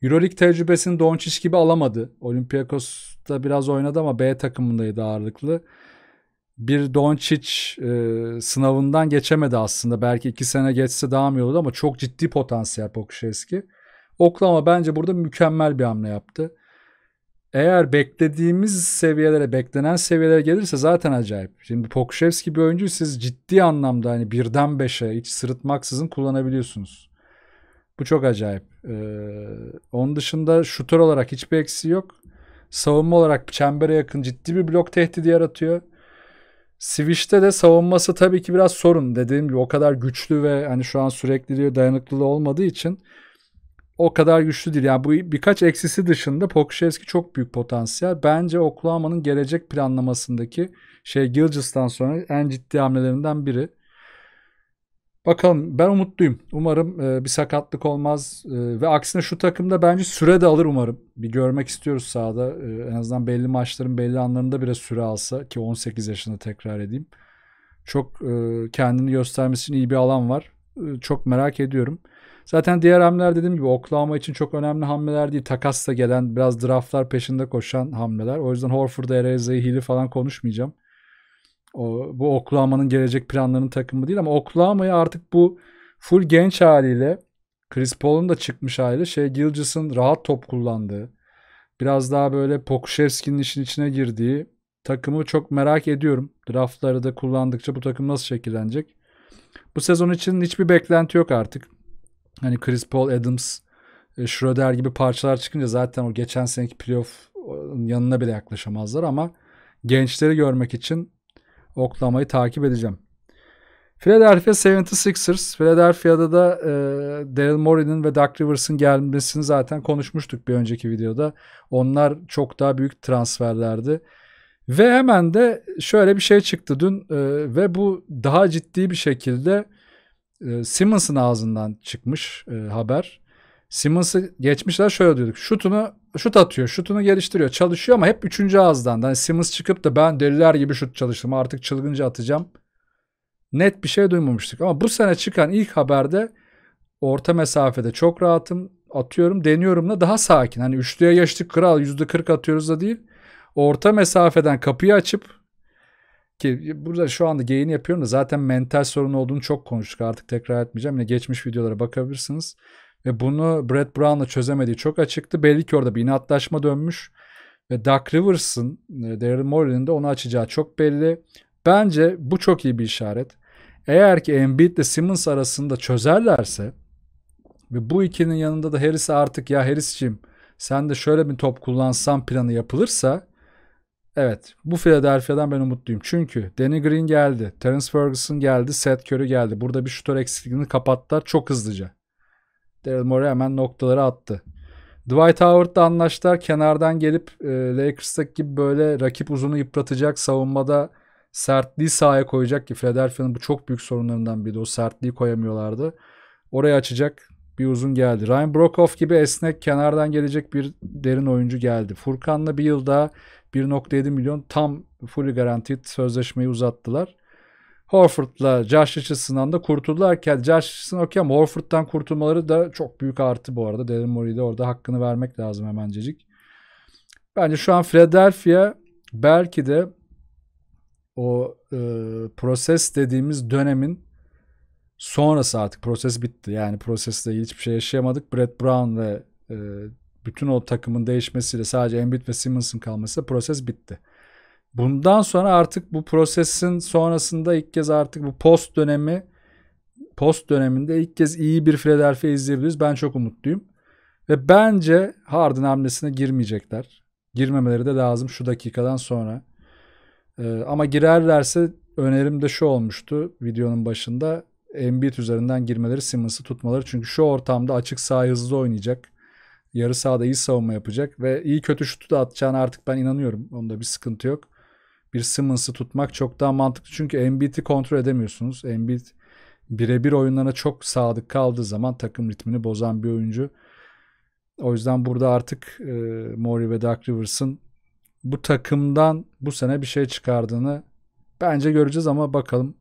Euroleague tecrübesini Doncic gibi alamadı. Olympiakos'ta biraz oynadı ama B takımındaydı ağırlıklı. Bir Doncic e, sınavından geçemedi aslında. Belki iki sene geçse daha mı olurdu ama çok ciddi potansiyel Pokuşevski. Oklahoma bence burada mükemmel bir hamle yaptı. Eğer beklediğimiz seviyelere, beklenen seviyelere gelirse zaten acayip. Şimdi Pokuševski bir oyuncu siz ciddi anlamda hani birden beşe hiç sırıtmaksızın kullanabiliyorsunuz. Bu çok acayip. Ee, onun dışında şutör olarak hiçbir eksiği yok. Savunma olarak çembere yakın ciddi bir blok tehdidi yaratıyor. Switch'te de savunması tabii ki biraz sorun. Dediğim gibi o kadar güçlü ve hani şu an sürekli dayanıklılığı olmadığı için o kadar güçlü değil. Yani bu birkaç eksisi dışında Pokuševski çok büyük potansiyel. Bence Oklahoma'nın gelecek planlamasındaki şey Gilgis'tan sonra en ciddi hamlelerinden biri. Bakalım ben umutluyum. Umarım e, bir sakatlık olmaz e, ve aksine şu takımda bence süre de alır umarım. Bir görmek istiyoruz sahada. E, en azından belli maçların belli anlarında bile süre alsa ki 18 yaşında tekrar edeyim. Çok e, kendini göstermesi için iyi bir alan var. E, çok merak ediyorum. Zaten diğer hamleler dediğim gibi Oklahoma için çok önemli hamleler değil. Takasla gelen biraz draftlar peşinde koşan hamleler. O yüzden Horford'u, Ereza'yı, Hill'i falan konuşmayacağım. O, bu Oklahoma'nın gelecek planlarının takımı değil ama Oklahoma'yı artık bu full genç haliyle Chris Paul'un da çıkmış haliyle şey Gilgis'in rahat top kullandığı biraz daha böyle Pokuševski'nin işin içine girdiği takımı çok merak ediyorum. Draftları da kullandıkça bu takım nasıl şekillenecek? Bu sezon için hiçbir beklenti yok artık hani Chris Paul, Adams, e, Schroeder gibi parçalar çıkınca zaten o geçen seneki playoff yanına bile yaklaşamazlar ama gençleri görmek için oklamayı takip edeceğim. Philadelphia 76ers. Philadelphia'da da e, Daryl Morey'nin ve Doug Rivers'ın gelmesini zaten konuşmuştuk bir önceki videoda. Onlar çok daha büyük transferlerdi. Ve hemen de şöyle bir şey çıktı dün e, ve bu daha ciddi bir şekilde e, Simmons'ın ağzından çıkmış e, haber. Simmons'ı geçmişler şöyle diyorduk. Şutunu şut atıyor, şutunu geliştiriyor, çalışıyor ama hep üçüncü ağızdan. Yani Simmons çıkıp da ben deliler gibi şut çalıştım artık çılgınca atacağım. Net bir şey duymamıştık ama bu sene çıkan ilk haberde orta mesafede çok rahatım atıyorum deniyorum da daha sakin. Hani üçlüye geçtik kral yüzde kırk atıyoruz da değil. Orta mesafeden kapıyı açıp ki burada şu anda geyini yapıyorum da zaten mental sorun olduğunu çok konuştuk artık tekrar etmeyeceğim. Yine geçmiş videolara bakabilirsiniz. Ve bunu Brad Brown'la çözemediği çok açıktı. Belli ki orada bir inatlaşma dönmüş. Ve Doug Rivers'ın, e, Daryl Morey'nin de onu açacağı çok belli. Bence bu çok iyi bir işaret. Eğer ki Embiid ile Simmons arasında çözerlerse ve bu ikinin yanında da Harris artık ya Harris'ciğim sen de şöyle bir top kullansan planı yapılırsa Evet bu Philadelphia'dan ben umutluyum. Çünkü Danny Green geldi. Terence Ferguson geldi. Seth Curry geldi. Burada bir şutör eksikliğini kapattılar çok hızlıca. Daryl Morey hemen noktaları attı. Dwight Howard'la anlaştılar. Kenardan gelip e, Lakers'taki gibi böyle rakip uzunu yıpratacak. Savunmada sertliği sahaya koyacak ki Philadelphia'nın bu çok büyük sorunlarından biri. O sertliği koyamıyorlardı. Orayı açacak bir uzun geldi. Ryan Brokoff gibi esnek kenardan gelecek bir derin oyuncu geldi. Furkan'la bir yıl daha 1.7 milyon tam full garanti sözleşmeyi uzattılar. Horford'la Josh Richardson'dan da kurtuldularken Josh Richardson okey ama Horford'dan kurtulmaları da çok büyük artı bu arada. Daryl Morey'de de orada hakkını vermek lazım hemencecik. Bence şu an Philadelphia belki de o e, proses dediğimiz dönemin sonrası artık proses bitti. Yani prosesle hiçbir şey yaşayamadık. Brett Brown ve e, bütün o takımın değişmesiyle sadece Embiid ve Simmons'ın kalmasıyla proses bitti. Bundan sonra artık bu prosesin sonrasında ilk kez artık bu post dönemi post döneminde ilk kez iyi bir Philadelphia izleyebiliriz. Ben çok umutluyum. Ve bence Harden hamlesine girmeyecekler. Girmemeleri de lazım şu dakikadan sonra. Ee, ama girerlerse önerim de şu olmuştu videonun başında. Embiid üzerinden girmeleri Simmons'ı tutmaları. Çünkü şu ortamda açık sağ hızlı oynayacak. Yarı sahada iyi savunma yapacak ve iyi kötü şutu da atacağına artık ben inanıyorum. Onda bir sıkıntı yok. Bir Simmons'ı tutmak çok daha mantıklı. Çünkü Embiid'i kontrol edemiyorsunuz. Embiid birebir oyunlarına çok sadık kaldığı zaman takım ritmini bozan bir oyuncu. O yüzden burada artık e, Mori ve Dark Rivers'ın bu takımdan bu sene bir şey çıkardığını bence göreceğiz ama bakalım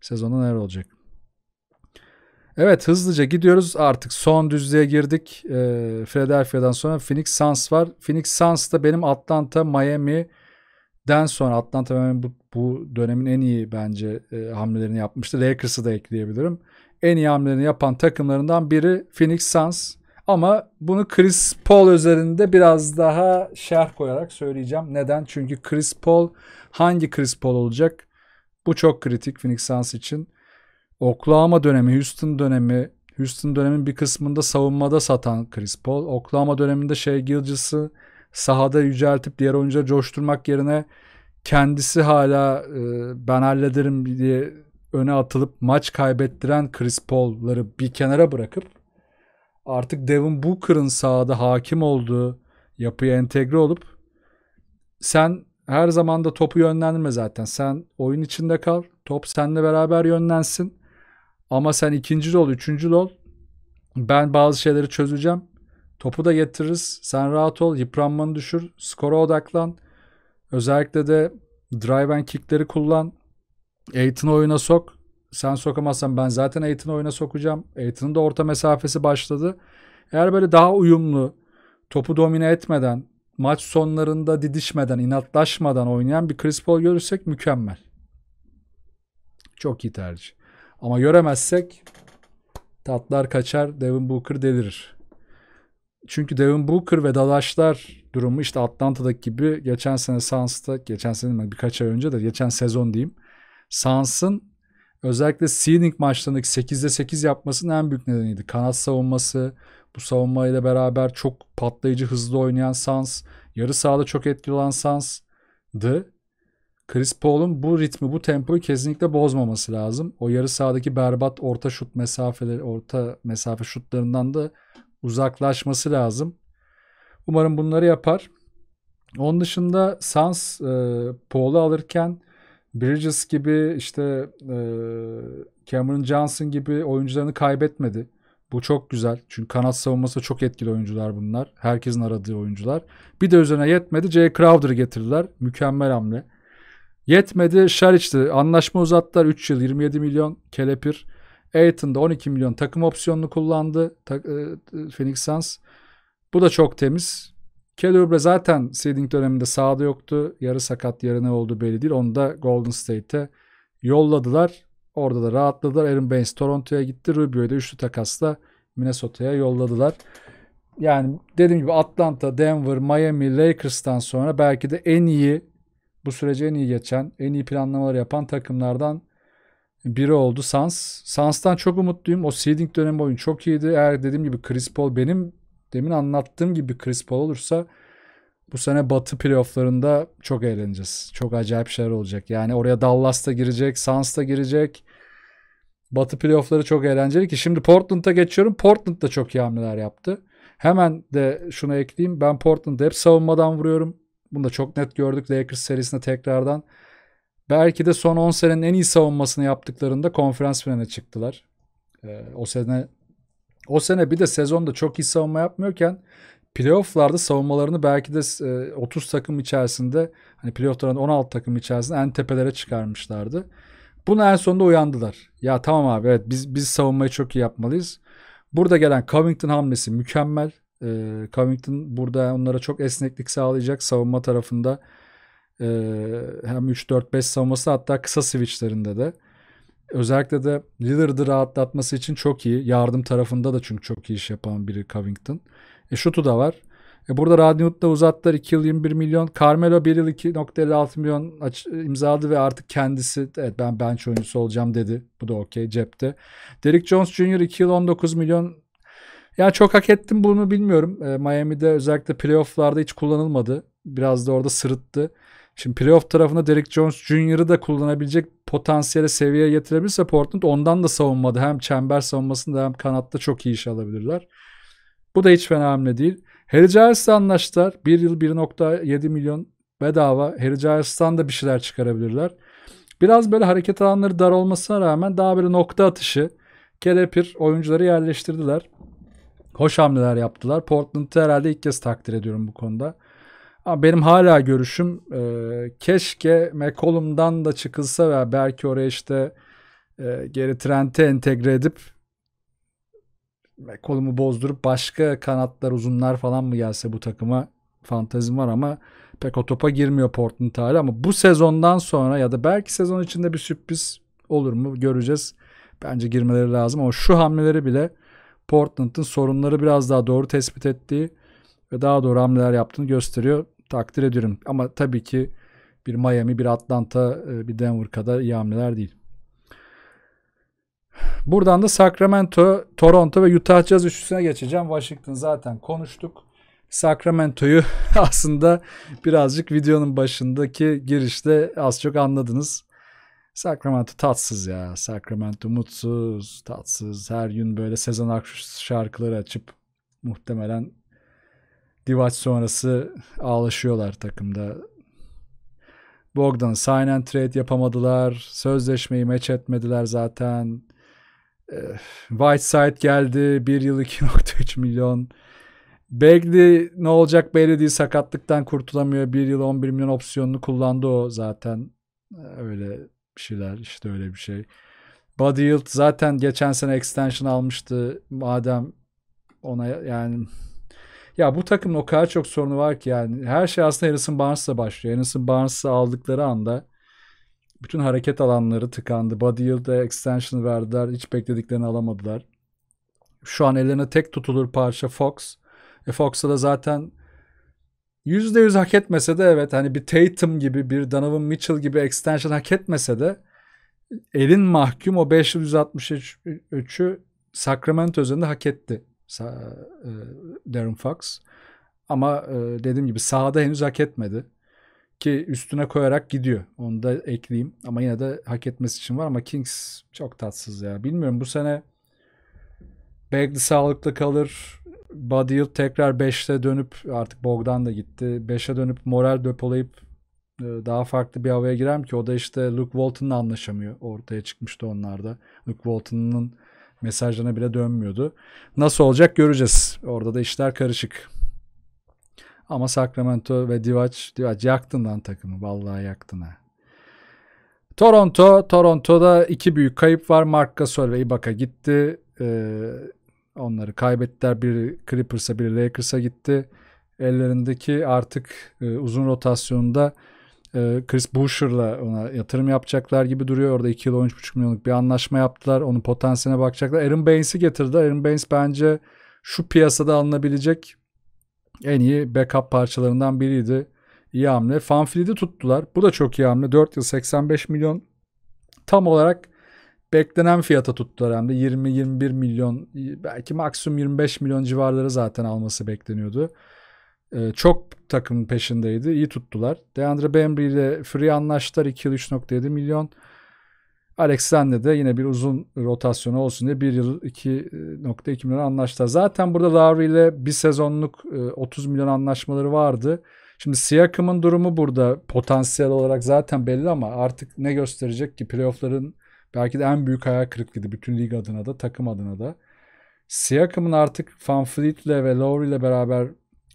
sezonda neler olacak. Evet hızlıca gidiyoruz artık son düzlüğe girdik. E, ee, Philadelphia'dan sonra Phoenix Suns var. Phoenix Suns da benim Atlanta Miami'den sonra Atlanta Miami bu, bu dönemin en iyi bence e, hamlelerini yapmıştı. Lakers'ı da ekleyebilirim. En iyi hamlelerini yapan takımlarından biri Phoenix Suns. Ama bunu Chris Paul üzerinde biraz daha şerh koyarak söyleyeceğim. Neden? Çünkü Chris Paul hangi Chris Paul olacak? Bu çok kritik Phoenix Suns için. Oklahoma dönemi, Houston dönemi, Houston dönemin bir kısmında savunmada satan Chris Paul. Oklahoma döneminde şey Gilgis'ı sahada yüceltip diğer oyuncuları coşturmak yerine kendisi hala e, ben hallederim diye öne atılıp maç kaybettiren Chris Paul'ları bir kenara bırakıp artık Devin Booker'ın sahada hakim olduğu yapıya entegre olup sen her zaman da topu yönlendirme zaten. Sen oyun içinde kal. Top seninle beraber yönlensin. Ama sen ikinci ol, üçüncü ol. Ben bazı şeyleri çözeceğim. Topu da getiririz. Sen rahat ol. Yıpranmanı düşür. Skora odaklan. Özellikle de drive and kickleri kullan. Aiton'u oyuna sok. Sen sokamazsan ben zaten Aiton'u oyuna sokacağım. Aiton'un da orta mesafesi başladı. Eğer böyle daha uyumlu, topu domine etmeden, maç sonlarında didişmeden, inatlaşmadan oynayan bir Chris Paul görürsek mükemmel. Çok iyi tercih. Ama göremezsek tatlar kaçar, Devin Booker delirir. Çünkü Devin Booker ve Dalaşlar durumu işte Atlanta'daki gibi geçen sene Suns'ta, geçen sene birkaç ay önce de geçen sezon diyeyim. Suns'ın özellikle seeding maçlarındaki 8'de 8 yapmasının en büyük nedeniydi. Kanat savunması, bu savunmayla beraber çok patlayıcı hızlı oynayan Suns, yarı sahada çok etkili olan Suns'dı. Chris Paul'un bu ritmi, bu tempoyu kesinlikle bozmaması lazım. O yarı sahadaki berbat orta şut mesafeleri, orta mesafe şutlarından da uzaklaşması lazım. Umarım bunları yapar. Onun dışında Sans e, Paul'u alırken Bridges gibi işte e, Cameron Johnson gibi oyuncularını kaybetmedi. Bu çok güzel. Çünkü kanat savunması çok etkili oyuncular bunlar. Herkesin aradığı oyuncular. Bir de üzerine yetmedi. Jay Crowder'ı getirdiler. Mükemmel hamle. Yetmedi Şariç'ti. Anlaşma uzattılar 3 yıl 27 milyon kelepir. Aiton 12 milyon takım opsiyonunu kullandı e, Phoenix Suns. Bu da çok temiz. Kelly zaten seeding döneminde sağda yoktu. Yarı sakat yarı ne oldu belli değil. Onu da Golden State'e yolladılar. Orada da rahatladılar. Aaron Baines Toronto'ya gitti. Rubio'yu da üçlü takasla Minnesota'ya yolladılar. Yani dediğim gibi Atlanta, Denver, Miami, Lakers'tan sonra belki de en iyi bu süreci en iyi geçen, en iyi planlamalar yapan takımlardan biri oldu Sans. Sans'tan çok umutluyum. O seeding dönemi oyun çok iyiydi. Eğer dediğim gibi Chris Paul benim demin anlattığım gibi Chris Paul olursa bu sene batı playofflarında çok eğleneceğiz. Çok acayip şeyler olacak. Yani oraya Dallas da girecek, Suns da girecek. Batı playoffları çok eğlenceli ki şimdi Portland'a geçiyorum. Portland da çok iyi hamleler yaptı. Hemen de şuna ekleyeyim. Ben Portland'da hep savunmadan vuruyorum. Bunu da çok net gördük Lakers serisinde tekrardan. Belki de son 10 senenin en iyi savunmasını yaptıklarında konferans finaline çıktılar. Ee, o sene o sene bir de sezonda çok iyi savunma yapmıyorken playofflarda savunmalarını belki de e, 30 takım içerisinde hani playoffların 16 takım içerisinde en tepelere çıkarmışlardı. Bunu en sonunda uyandılar. Ya tamam abi evet biz biz savunmayı çok iyi yapmalıyız. Burada gelen Covington hamlesi mükemmel. E, Covington burada onlara çok esneklik sağlayacak savunma tarafında e, hem 3-4-5 savunması hatta kısa switchlerinde de özellikle de Lillard'ı rahatlatması için çok iyi. Yardım tarafında da çünkü çok iyi iş yapan biri Covington. E, şutu da var. E, burada Radniut'la uzattılar 2 yıl 21 milyon. Carmelo 1 yıl 2.56 milyon aç, imzaladı ve artık kendisi evet ben bench oyuncusu olacağım dedi. Bu da okey cepte. Derrick Jones Jr. 2 yıl 19 milyon ya çok hak ettim bunu bilmiyorum. E, Miami'de özellikle playoff'larda hiç kullanılmadı. Biraz da orada sırıttı. Şimdi playoff tarafında Derek Jones Jr.'ı da kullanabilecek potansiyele seviyeye getirebilirse Portland ondan da savunmadı. Hem çember savunmasında hem kanatta çok iyi iş alabilirler. Bu da hiç fena hamle değil. Harry Giles'le anlaştılar. 1 yıl 1.7 milyon bedava. Harry Giles'tan da bir şeyler çıkarabilirler. Biraz böyle hareket alanları dar olmasına rağmen daha böyle nokta atışı, kelepir oyuncuları yerleştirdiler. Hoş hamleler yaptılar. Portland'ı herhalde ilk kez takdir ediyorum bu konuda. Ama benim hala görüşüm e, keşke McCollum'dan da çıkılsa veya belki oraya işte e, geri Trent'e entegre edip kolumu bozdurup başka kanatlar uzunlar falan mı gelse bu takıma fantezim var ama pek o topa girmiyor Portland hala ama bu sezondan sonra ya da belki sezon içinde bir sürpriz olur mu göreceğiz. Bence girmeleri lazım ama şu hamleleri bile Portland'ın sorunları biraz daha doğru tespit ettiği ve daha doğru hamleler yaptığını gösteriyor. Takdir ediyorum. Ama tabii ki bir Miami, bir Atlanta, e, bir Denver kadar iyi hamleler değil. Buradan da Sacramento, Toronto ve Utah Jazz üçlüsüne geçeceğim. Washington zaten konuştuk. Sacramento'yu aslında birazcık videonun başındaki girişte az çok anladınız. Sacramento tatsız ya. Sacramento mutsuz, tatsız. Her gün böyle Sezen Aksu şarkıları açıp muhtemelen Divaç sonrası ağlaşıyorlar takımda. Bogdan sign and trade yapamadılar. Sözleşmeyi meç etmediler zaten. Eh, Whiteside geldi. Bir yıl 2.3 milyon. Bagley ne olacak belli değil. Sakatlıktan kurtulamıyor. Bir yıl 11 milyon opsiyonunu kullandı o zaten. Eh, öyle bir şeyler işte öyle bir şey. Body Yield zaten geçen sene extension almıştı. Madem ona yani ya bu takımın o kadar çok sorunu var ki yani her şey aslında Harrison Barnes'la başlıyor. Harrison Barnes'ı aldıkları anda bütün hareket alanları tıkandı. Body Yield'e extension verdiler. Hiç beklediklerini alamadılar. Şu an ellerine tek tutulur parça Fox. E Fox'a da zaten %100 hak etmese de evet hani bir Tatum gibi bir Donovan Mitchell gibi extension hak etmese de elin mahkum o 563'ü Sacramento üzerinde hak etti e, Darren Fox. Ama e, dediğim gibi sahada henüz hak etmedi. Ki üstüne koyarak gidiyor. Onu da ekleyeyim. Ama yine de hak etmesi için var ama Kings çok tatsız ya. Bilmiyorum bu sene Bagley sağlıklı kalır. Badil tekrar 5'te dönüp artık Bogdan da gitti. 5'e dönüp moral depolayıp e, daha farklı bir havaya girer ki? O da işte Luke Walton'la anlaşamıyor. Ortaya çıkmıştı onlarda. Luke Walton'ın mesajlarına bile dönmüyordu. Nasıl olacak göreceğiz. Orada da işler karışık. Ama Sacramento ve Divac, Divac yaktın lan takımı. Vallahi yaktın ha. Toronto, Toronto'da iki büyük kayıp var. Mark Gasol ve Ibaka gitti. Ee, onları kaybettiler. bir Clippers'a bir Lakers'a gitti. Ellerindeki artık e, uzun rotasyonunda e, Chris Boucher'la ona yatırım yapacaklar gibi duruyor. Orada 2 yıl 13,5 milyonluk bir anlaşma yaptılar. Onun potansiyeline bakacaklar. Aaron Baines'i getirdiler. Aaron Baines bence şu piyasada alınabilecek en iyi backup parçalarından biriydi. İyi hamle. Fanfield'i tuttular. Bu da çok iyi hamle. 4 yıl 85 milyon tam olarak beklenen fiyata tuttular hem de 20-21 milyon belki maksimum 25 milyon civarları zaten alması bekleniyordu. Ee, çok takım peşindeydi. iyi tuttular. Deandre Bembry ile free anlaştılar. 2 yıl 3.7 milyon. Alexander de yine bir uzun rotasyonu olsun diye 1 yıl 2.2 e, milyon anlaştılar. Zaten burada Lowry ile bir sezonluk 30 e, milyon anlaşmaları vardı. Şimdi Siakam'ın durumu burada potansiyel olarak zaten belli ama artık ne gösterecek ki playoff'ların Belki de en büyük hayal kırıklığıydı bütün lig adına da takım adına da. Siakam'ın artık Van Fleet'le ve Lowry ile beraber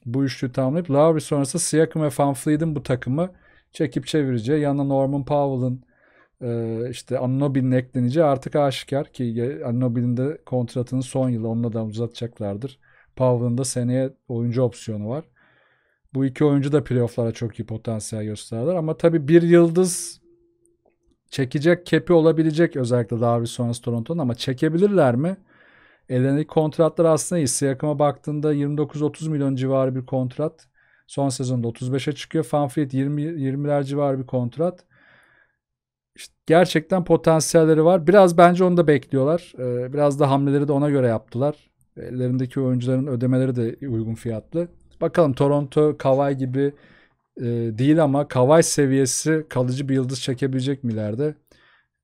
bu üçlü tamamlayıp Lowry sonrası Siakam ve Van Fleet'in bu takımı çekip çevireceği yanına Norman Powell'ın e, işte Anunobi'nin ekleneceği artık aşikar ki Anunobi'nin de kontratının son yılı onunla da uzatacaklardır. Powell'ın da seneye oyuncu opsiyonu var. Bu iki oyuncu da playofflara çok iyi potansiyel gösterdiler ama tabii bir yıldız çekecek kepi olabilecek özellikle Davis sonrası Toronto'nun ama çekebilirler mi? Elenik kontratlar aslında iyi. Siyakam'a e baktığında 29-30 milyon civarı bir kontrat. Son sezonda 35'e çıkıyor. Fanfleet 20 20'ler civarı bir kontrat. İşte gerçekten potansiyelleri var. Biraz bence onu da bekliyorlar. E, biraz da hamleleri de ona göre yaptılar. Ellerindeki oyuncuların ödemeleri de uygun fiyatlı. Bakalım Toronto, Kawhi gibi e, değil ama Kavay seviyesi kalıcı bir yıldız çekebilecek mi ileride?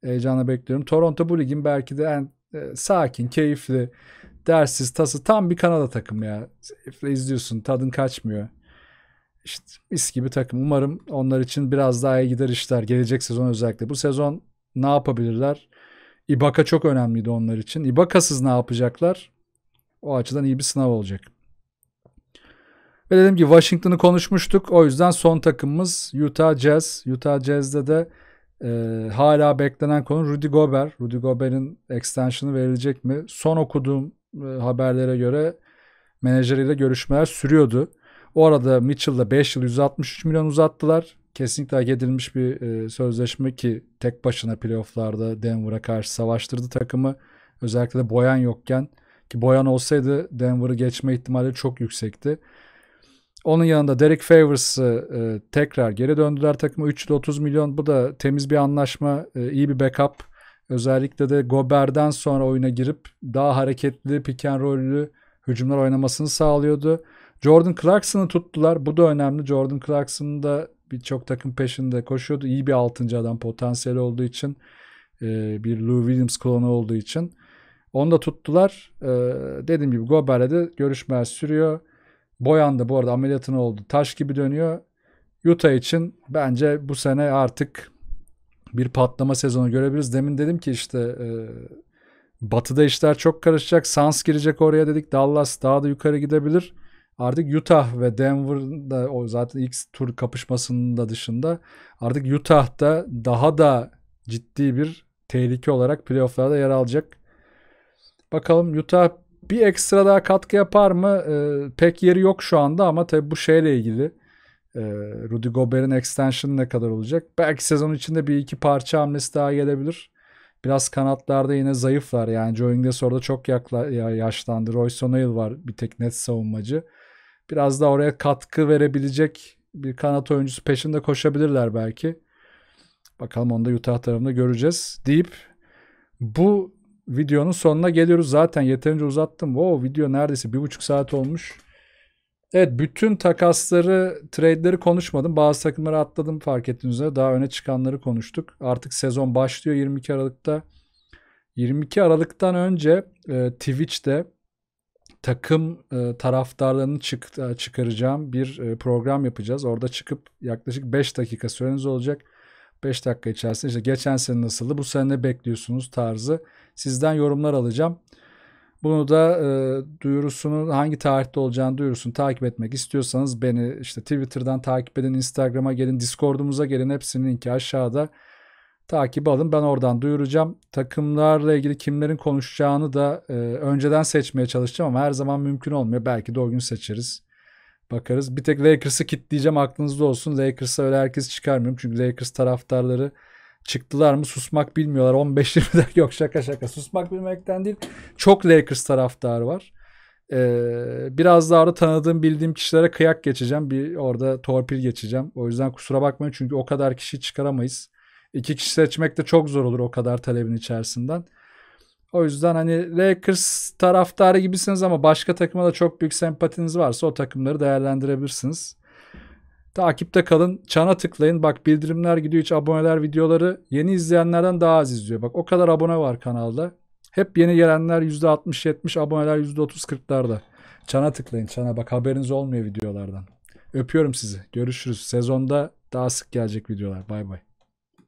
Heyecanla bekliyorum. Toronto bu ligin belki de en e, sakin, keyifli, dersiz, tası tam bir Kanada takımı ya. Keyifle izliyorsun, tadın kaçmıyor. İşte mis gibi takım. Umarım onlar için biraz daha iyi gider işler. Gelecek sezon özellikle. Bu sezon ne yapabilirler? Ibaka çok önemliydi onlar için. Ibaka'sız ne yapacaklar? O açıdan iyi bir sınav olacak. Ve dedim ki Washington'ı konuşmuştuk. O yüzden son takımımız Utah Jazz. Utah Jazz'de de e, hala beklenen konu Rudy Gobert. Rudy Gobert'in extension'ı verilecek mi? Son okuduğum e, haberlere göre menajeriyle görüşmeler sürüyordu. O arada Mitchell'la 5 yıl 163 milyon uzattılar. Kesinlikle hak edilmiş bir e, sözleşme ki tek başına playofflarda Denver'a karşı savaştırdı takımı. Özellikle de Boyan yokken ki Boyan olsaydı Denver'ı geçme ihtimali çok yüksekti. Onun yanında Derek Favors'ı e, tekrar geri döndüler takıma. 3 30 milyon bu da temiz bir anlaşma. E, iyi bir backup. Özellikle de Gober'den sonra oyuna girip daha hareketli, pick and roll'lü hücumlar oynamasını sağlıyordu. Jordan Clarkson'ı tuttular. Bu da önemli. Jordan Clarkson da birçok takım peşinde koşuyordu. İyi bir 6. adam potansiyeli olduğu için. E, bir Lou Williams klonu olduğu için. Onu da tuttular. E, dediğim gibi Gober'le de görüşmeler sürüyor. Boyandı bu arada ameliyatın oldu. Taş gibi dönüyor. Utah için bence bu sene artık bir patlama sezonu görebiliriz. Demin dedim ki işte e, batıda işler çok karışacak. Suns girecek oraya dedik. Dallas daha da yukarı gidebilir. Artık Utah ve Denver'da o zaten ilk tur kapışmasının da dışında artık Utah'da daha da ciddi bir tehlike olarak playofflarda yer alacak. Bakalım Utah bir ekstra daha katkı yapar mı? Ee, pek yeri yok şu anda ama tabii bu şeyle ilgili. E, Rudy Gobert'in extension ne kadar olacak? Belki sezon içinde bir iki parça hamlesi daha gelebilir. Biraz kanatlarda yine zayıflar. Yani Joe Ingles orada çok yakla, ya, yaşlandı. Royce O'Neal var bir tek net savunmacı. Biraz da oraya katkı verebilecek bir kanat oyuncusu peşinde koşabilirler belki. Bakalım onu da Utah tarafında göreceğiz deyip bu videonun sonuna geliyoruz. Zaten yeterince uzattım. Wow video neredeyse bir buçuk saat olmuş. Evet bütün takasları, trade'leri konuşmadım. Bazı takımları atladım fark ettiğiniz üzere. Daha öne çıkanları konuştuk. Artık sezon başlıyor 22 Aralık'ta. 22 Aralık'tan önce e, Twitch'te takım e, taraftarlarını çık, e, çıkaracağım bir e, program yapacağız. Orada çıkıp yaklaşık 5 dakika süreniz olacak. 5 dakika içerisinde işte geçen sene nasıldı, bu sene ne bekliyorsunuz tarzı sizden yorumlar alacağım. Bunu da e, duyurusunu hangi tarihte olacağını duyurusunu takip etmek istiyorsanız beni işte Twitter'dan takip edin, Instagram'a gelin, Discord'umuza gelin. Hepsinin linki aşağıda. Takip alın. Ben oradan duyuracağım. Takımlarla ilgili kimlerin konuşacağını da e, önceden seçmeye çalışacağım ama her zaman mümkün olmuyor. Belki de o gün seçeriz. Bakarız. Bir tek Lakers'ı kitleyeceğim aklınızda olsun. Lakers'a öyle herkes çıkarmıyorum. Çünkü Lakers taraftarları çıktılar mı susmak bilmiyorlar. 15-20 dakika yok şaka şaka susmak bilmekten değil. Çok Lakers taraftarı var. Ee, biraz daha orada tanıdığım bildiğim kişilere kıyak geçeceğim. Bir orada torpil geçeceğim. O yüzden kusura bakmayın çünkü o kadar kişi çıkaramayız. İki kişi seçmek de çok zor olur o kadar talebin içerisinden. O yüzden hani Lakers taraftarı gibisiniz ama başka takıma da çok büyük sempatiniz varsa o takımları değerlendirebilirsiniz. Takipte kalın. Çana tıklayın. Bak bildirimler gidiyor. Hiç aboneler videoları yeni izleyenlerden daha az izliyor. Bak o kadar abone var kanalda. Hep yeni gelenler %60-70 aboneler %30-40'larda. Çana tıklayın. Çana bak haberiniz olmuyor videolardan. Öpüyorum sizi. Görüşürüz. Sezonda daha sık gelecek videolar. Bay bay.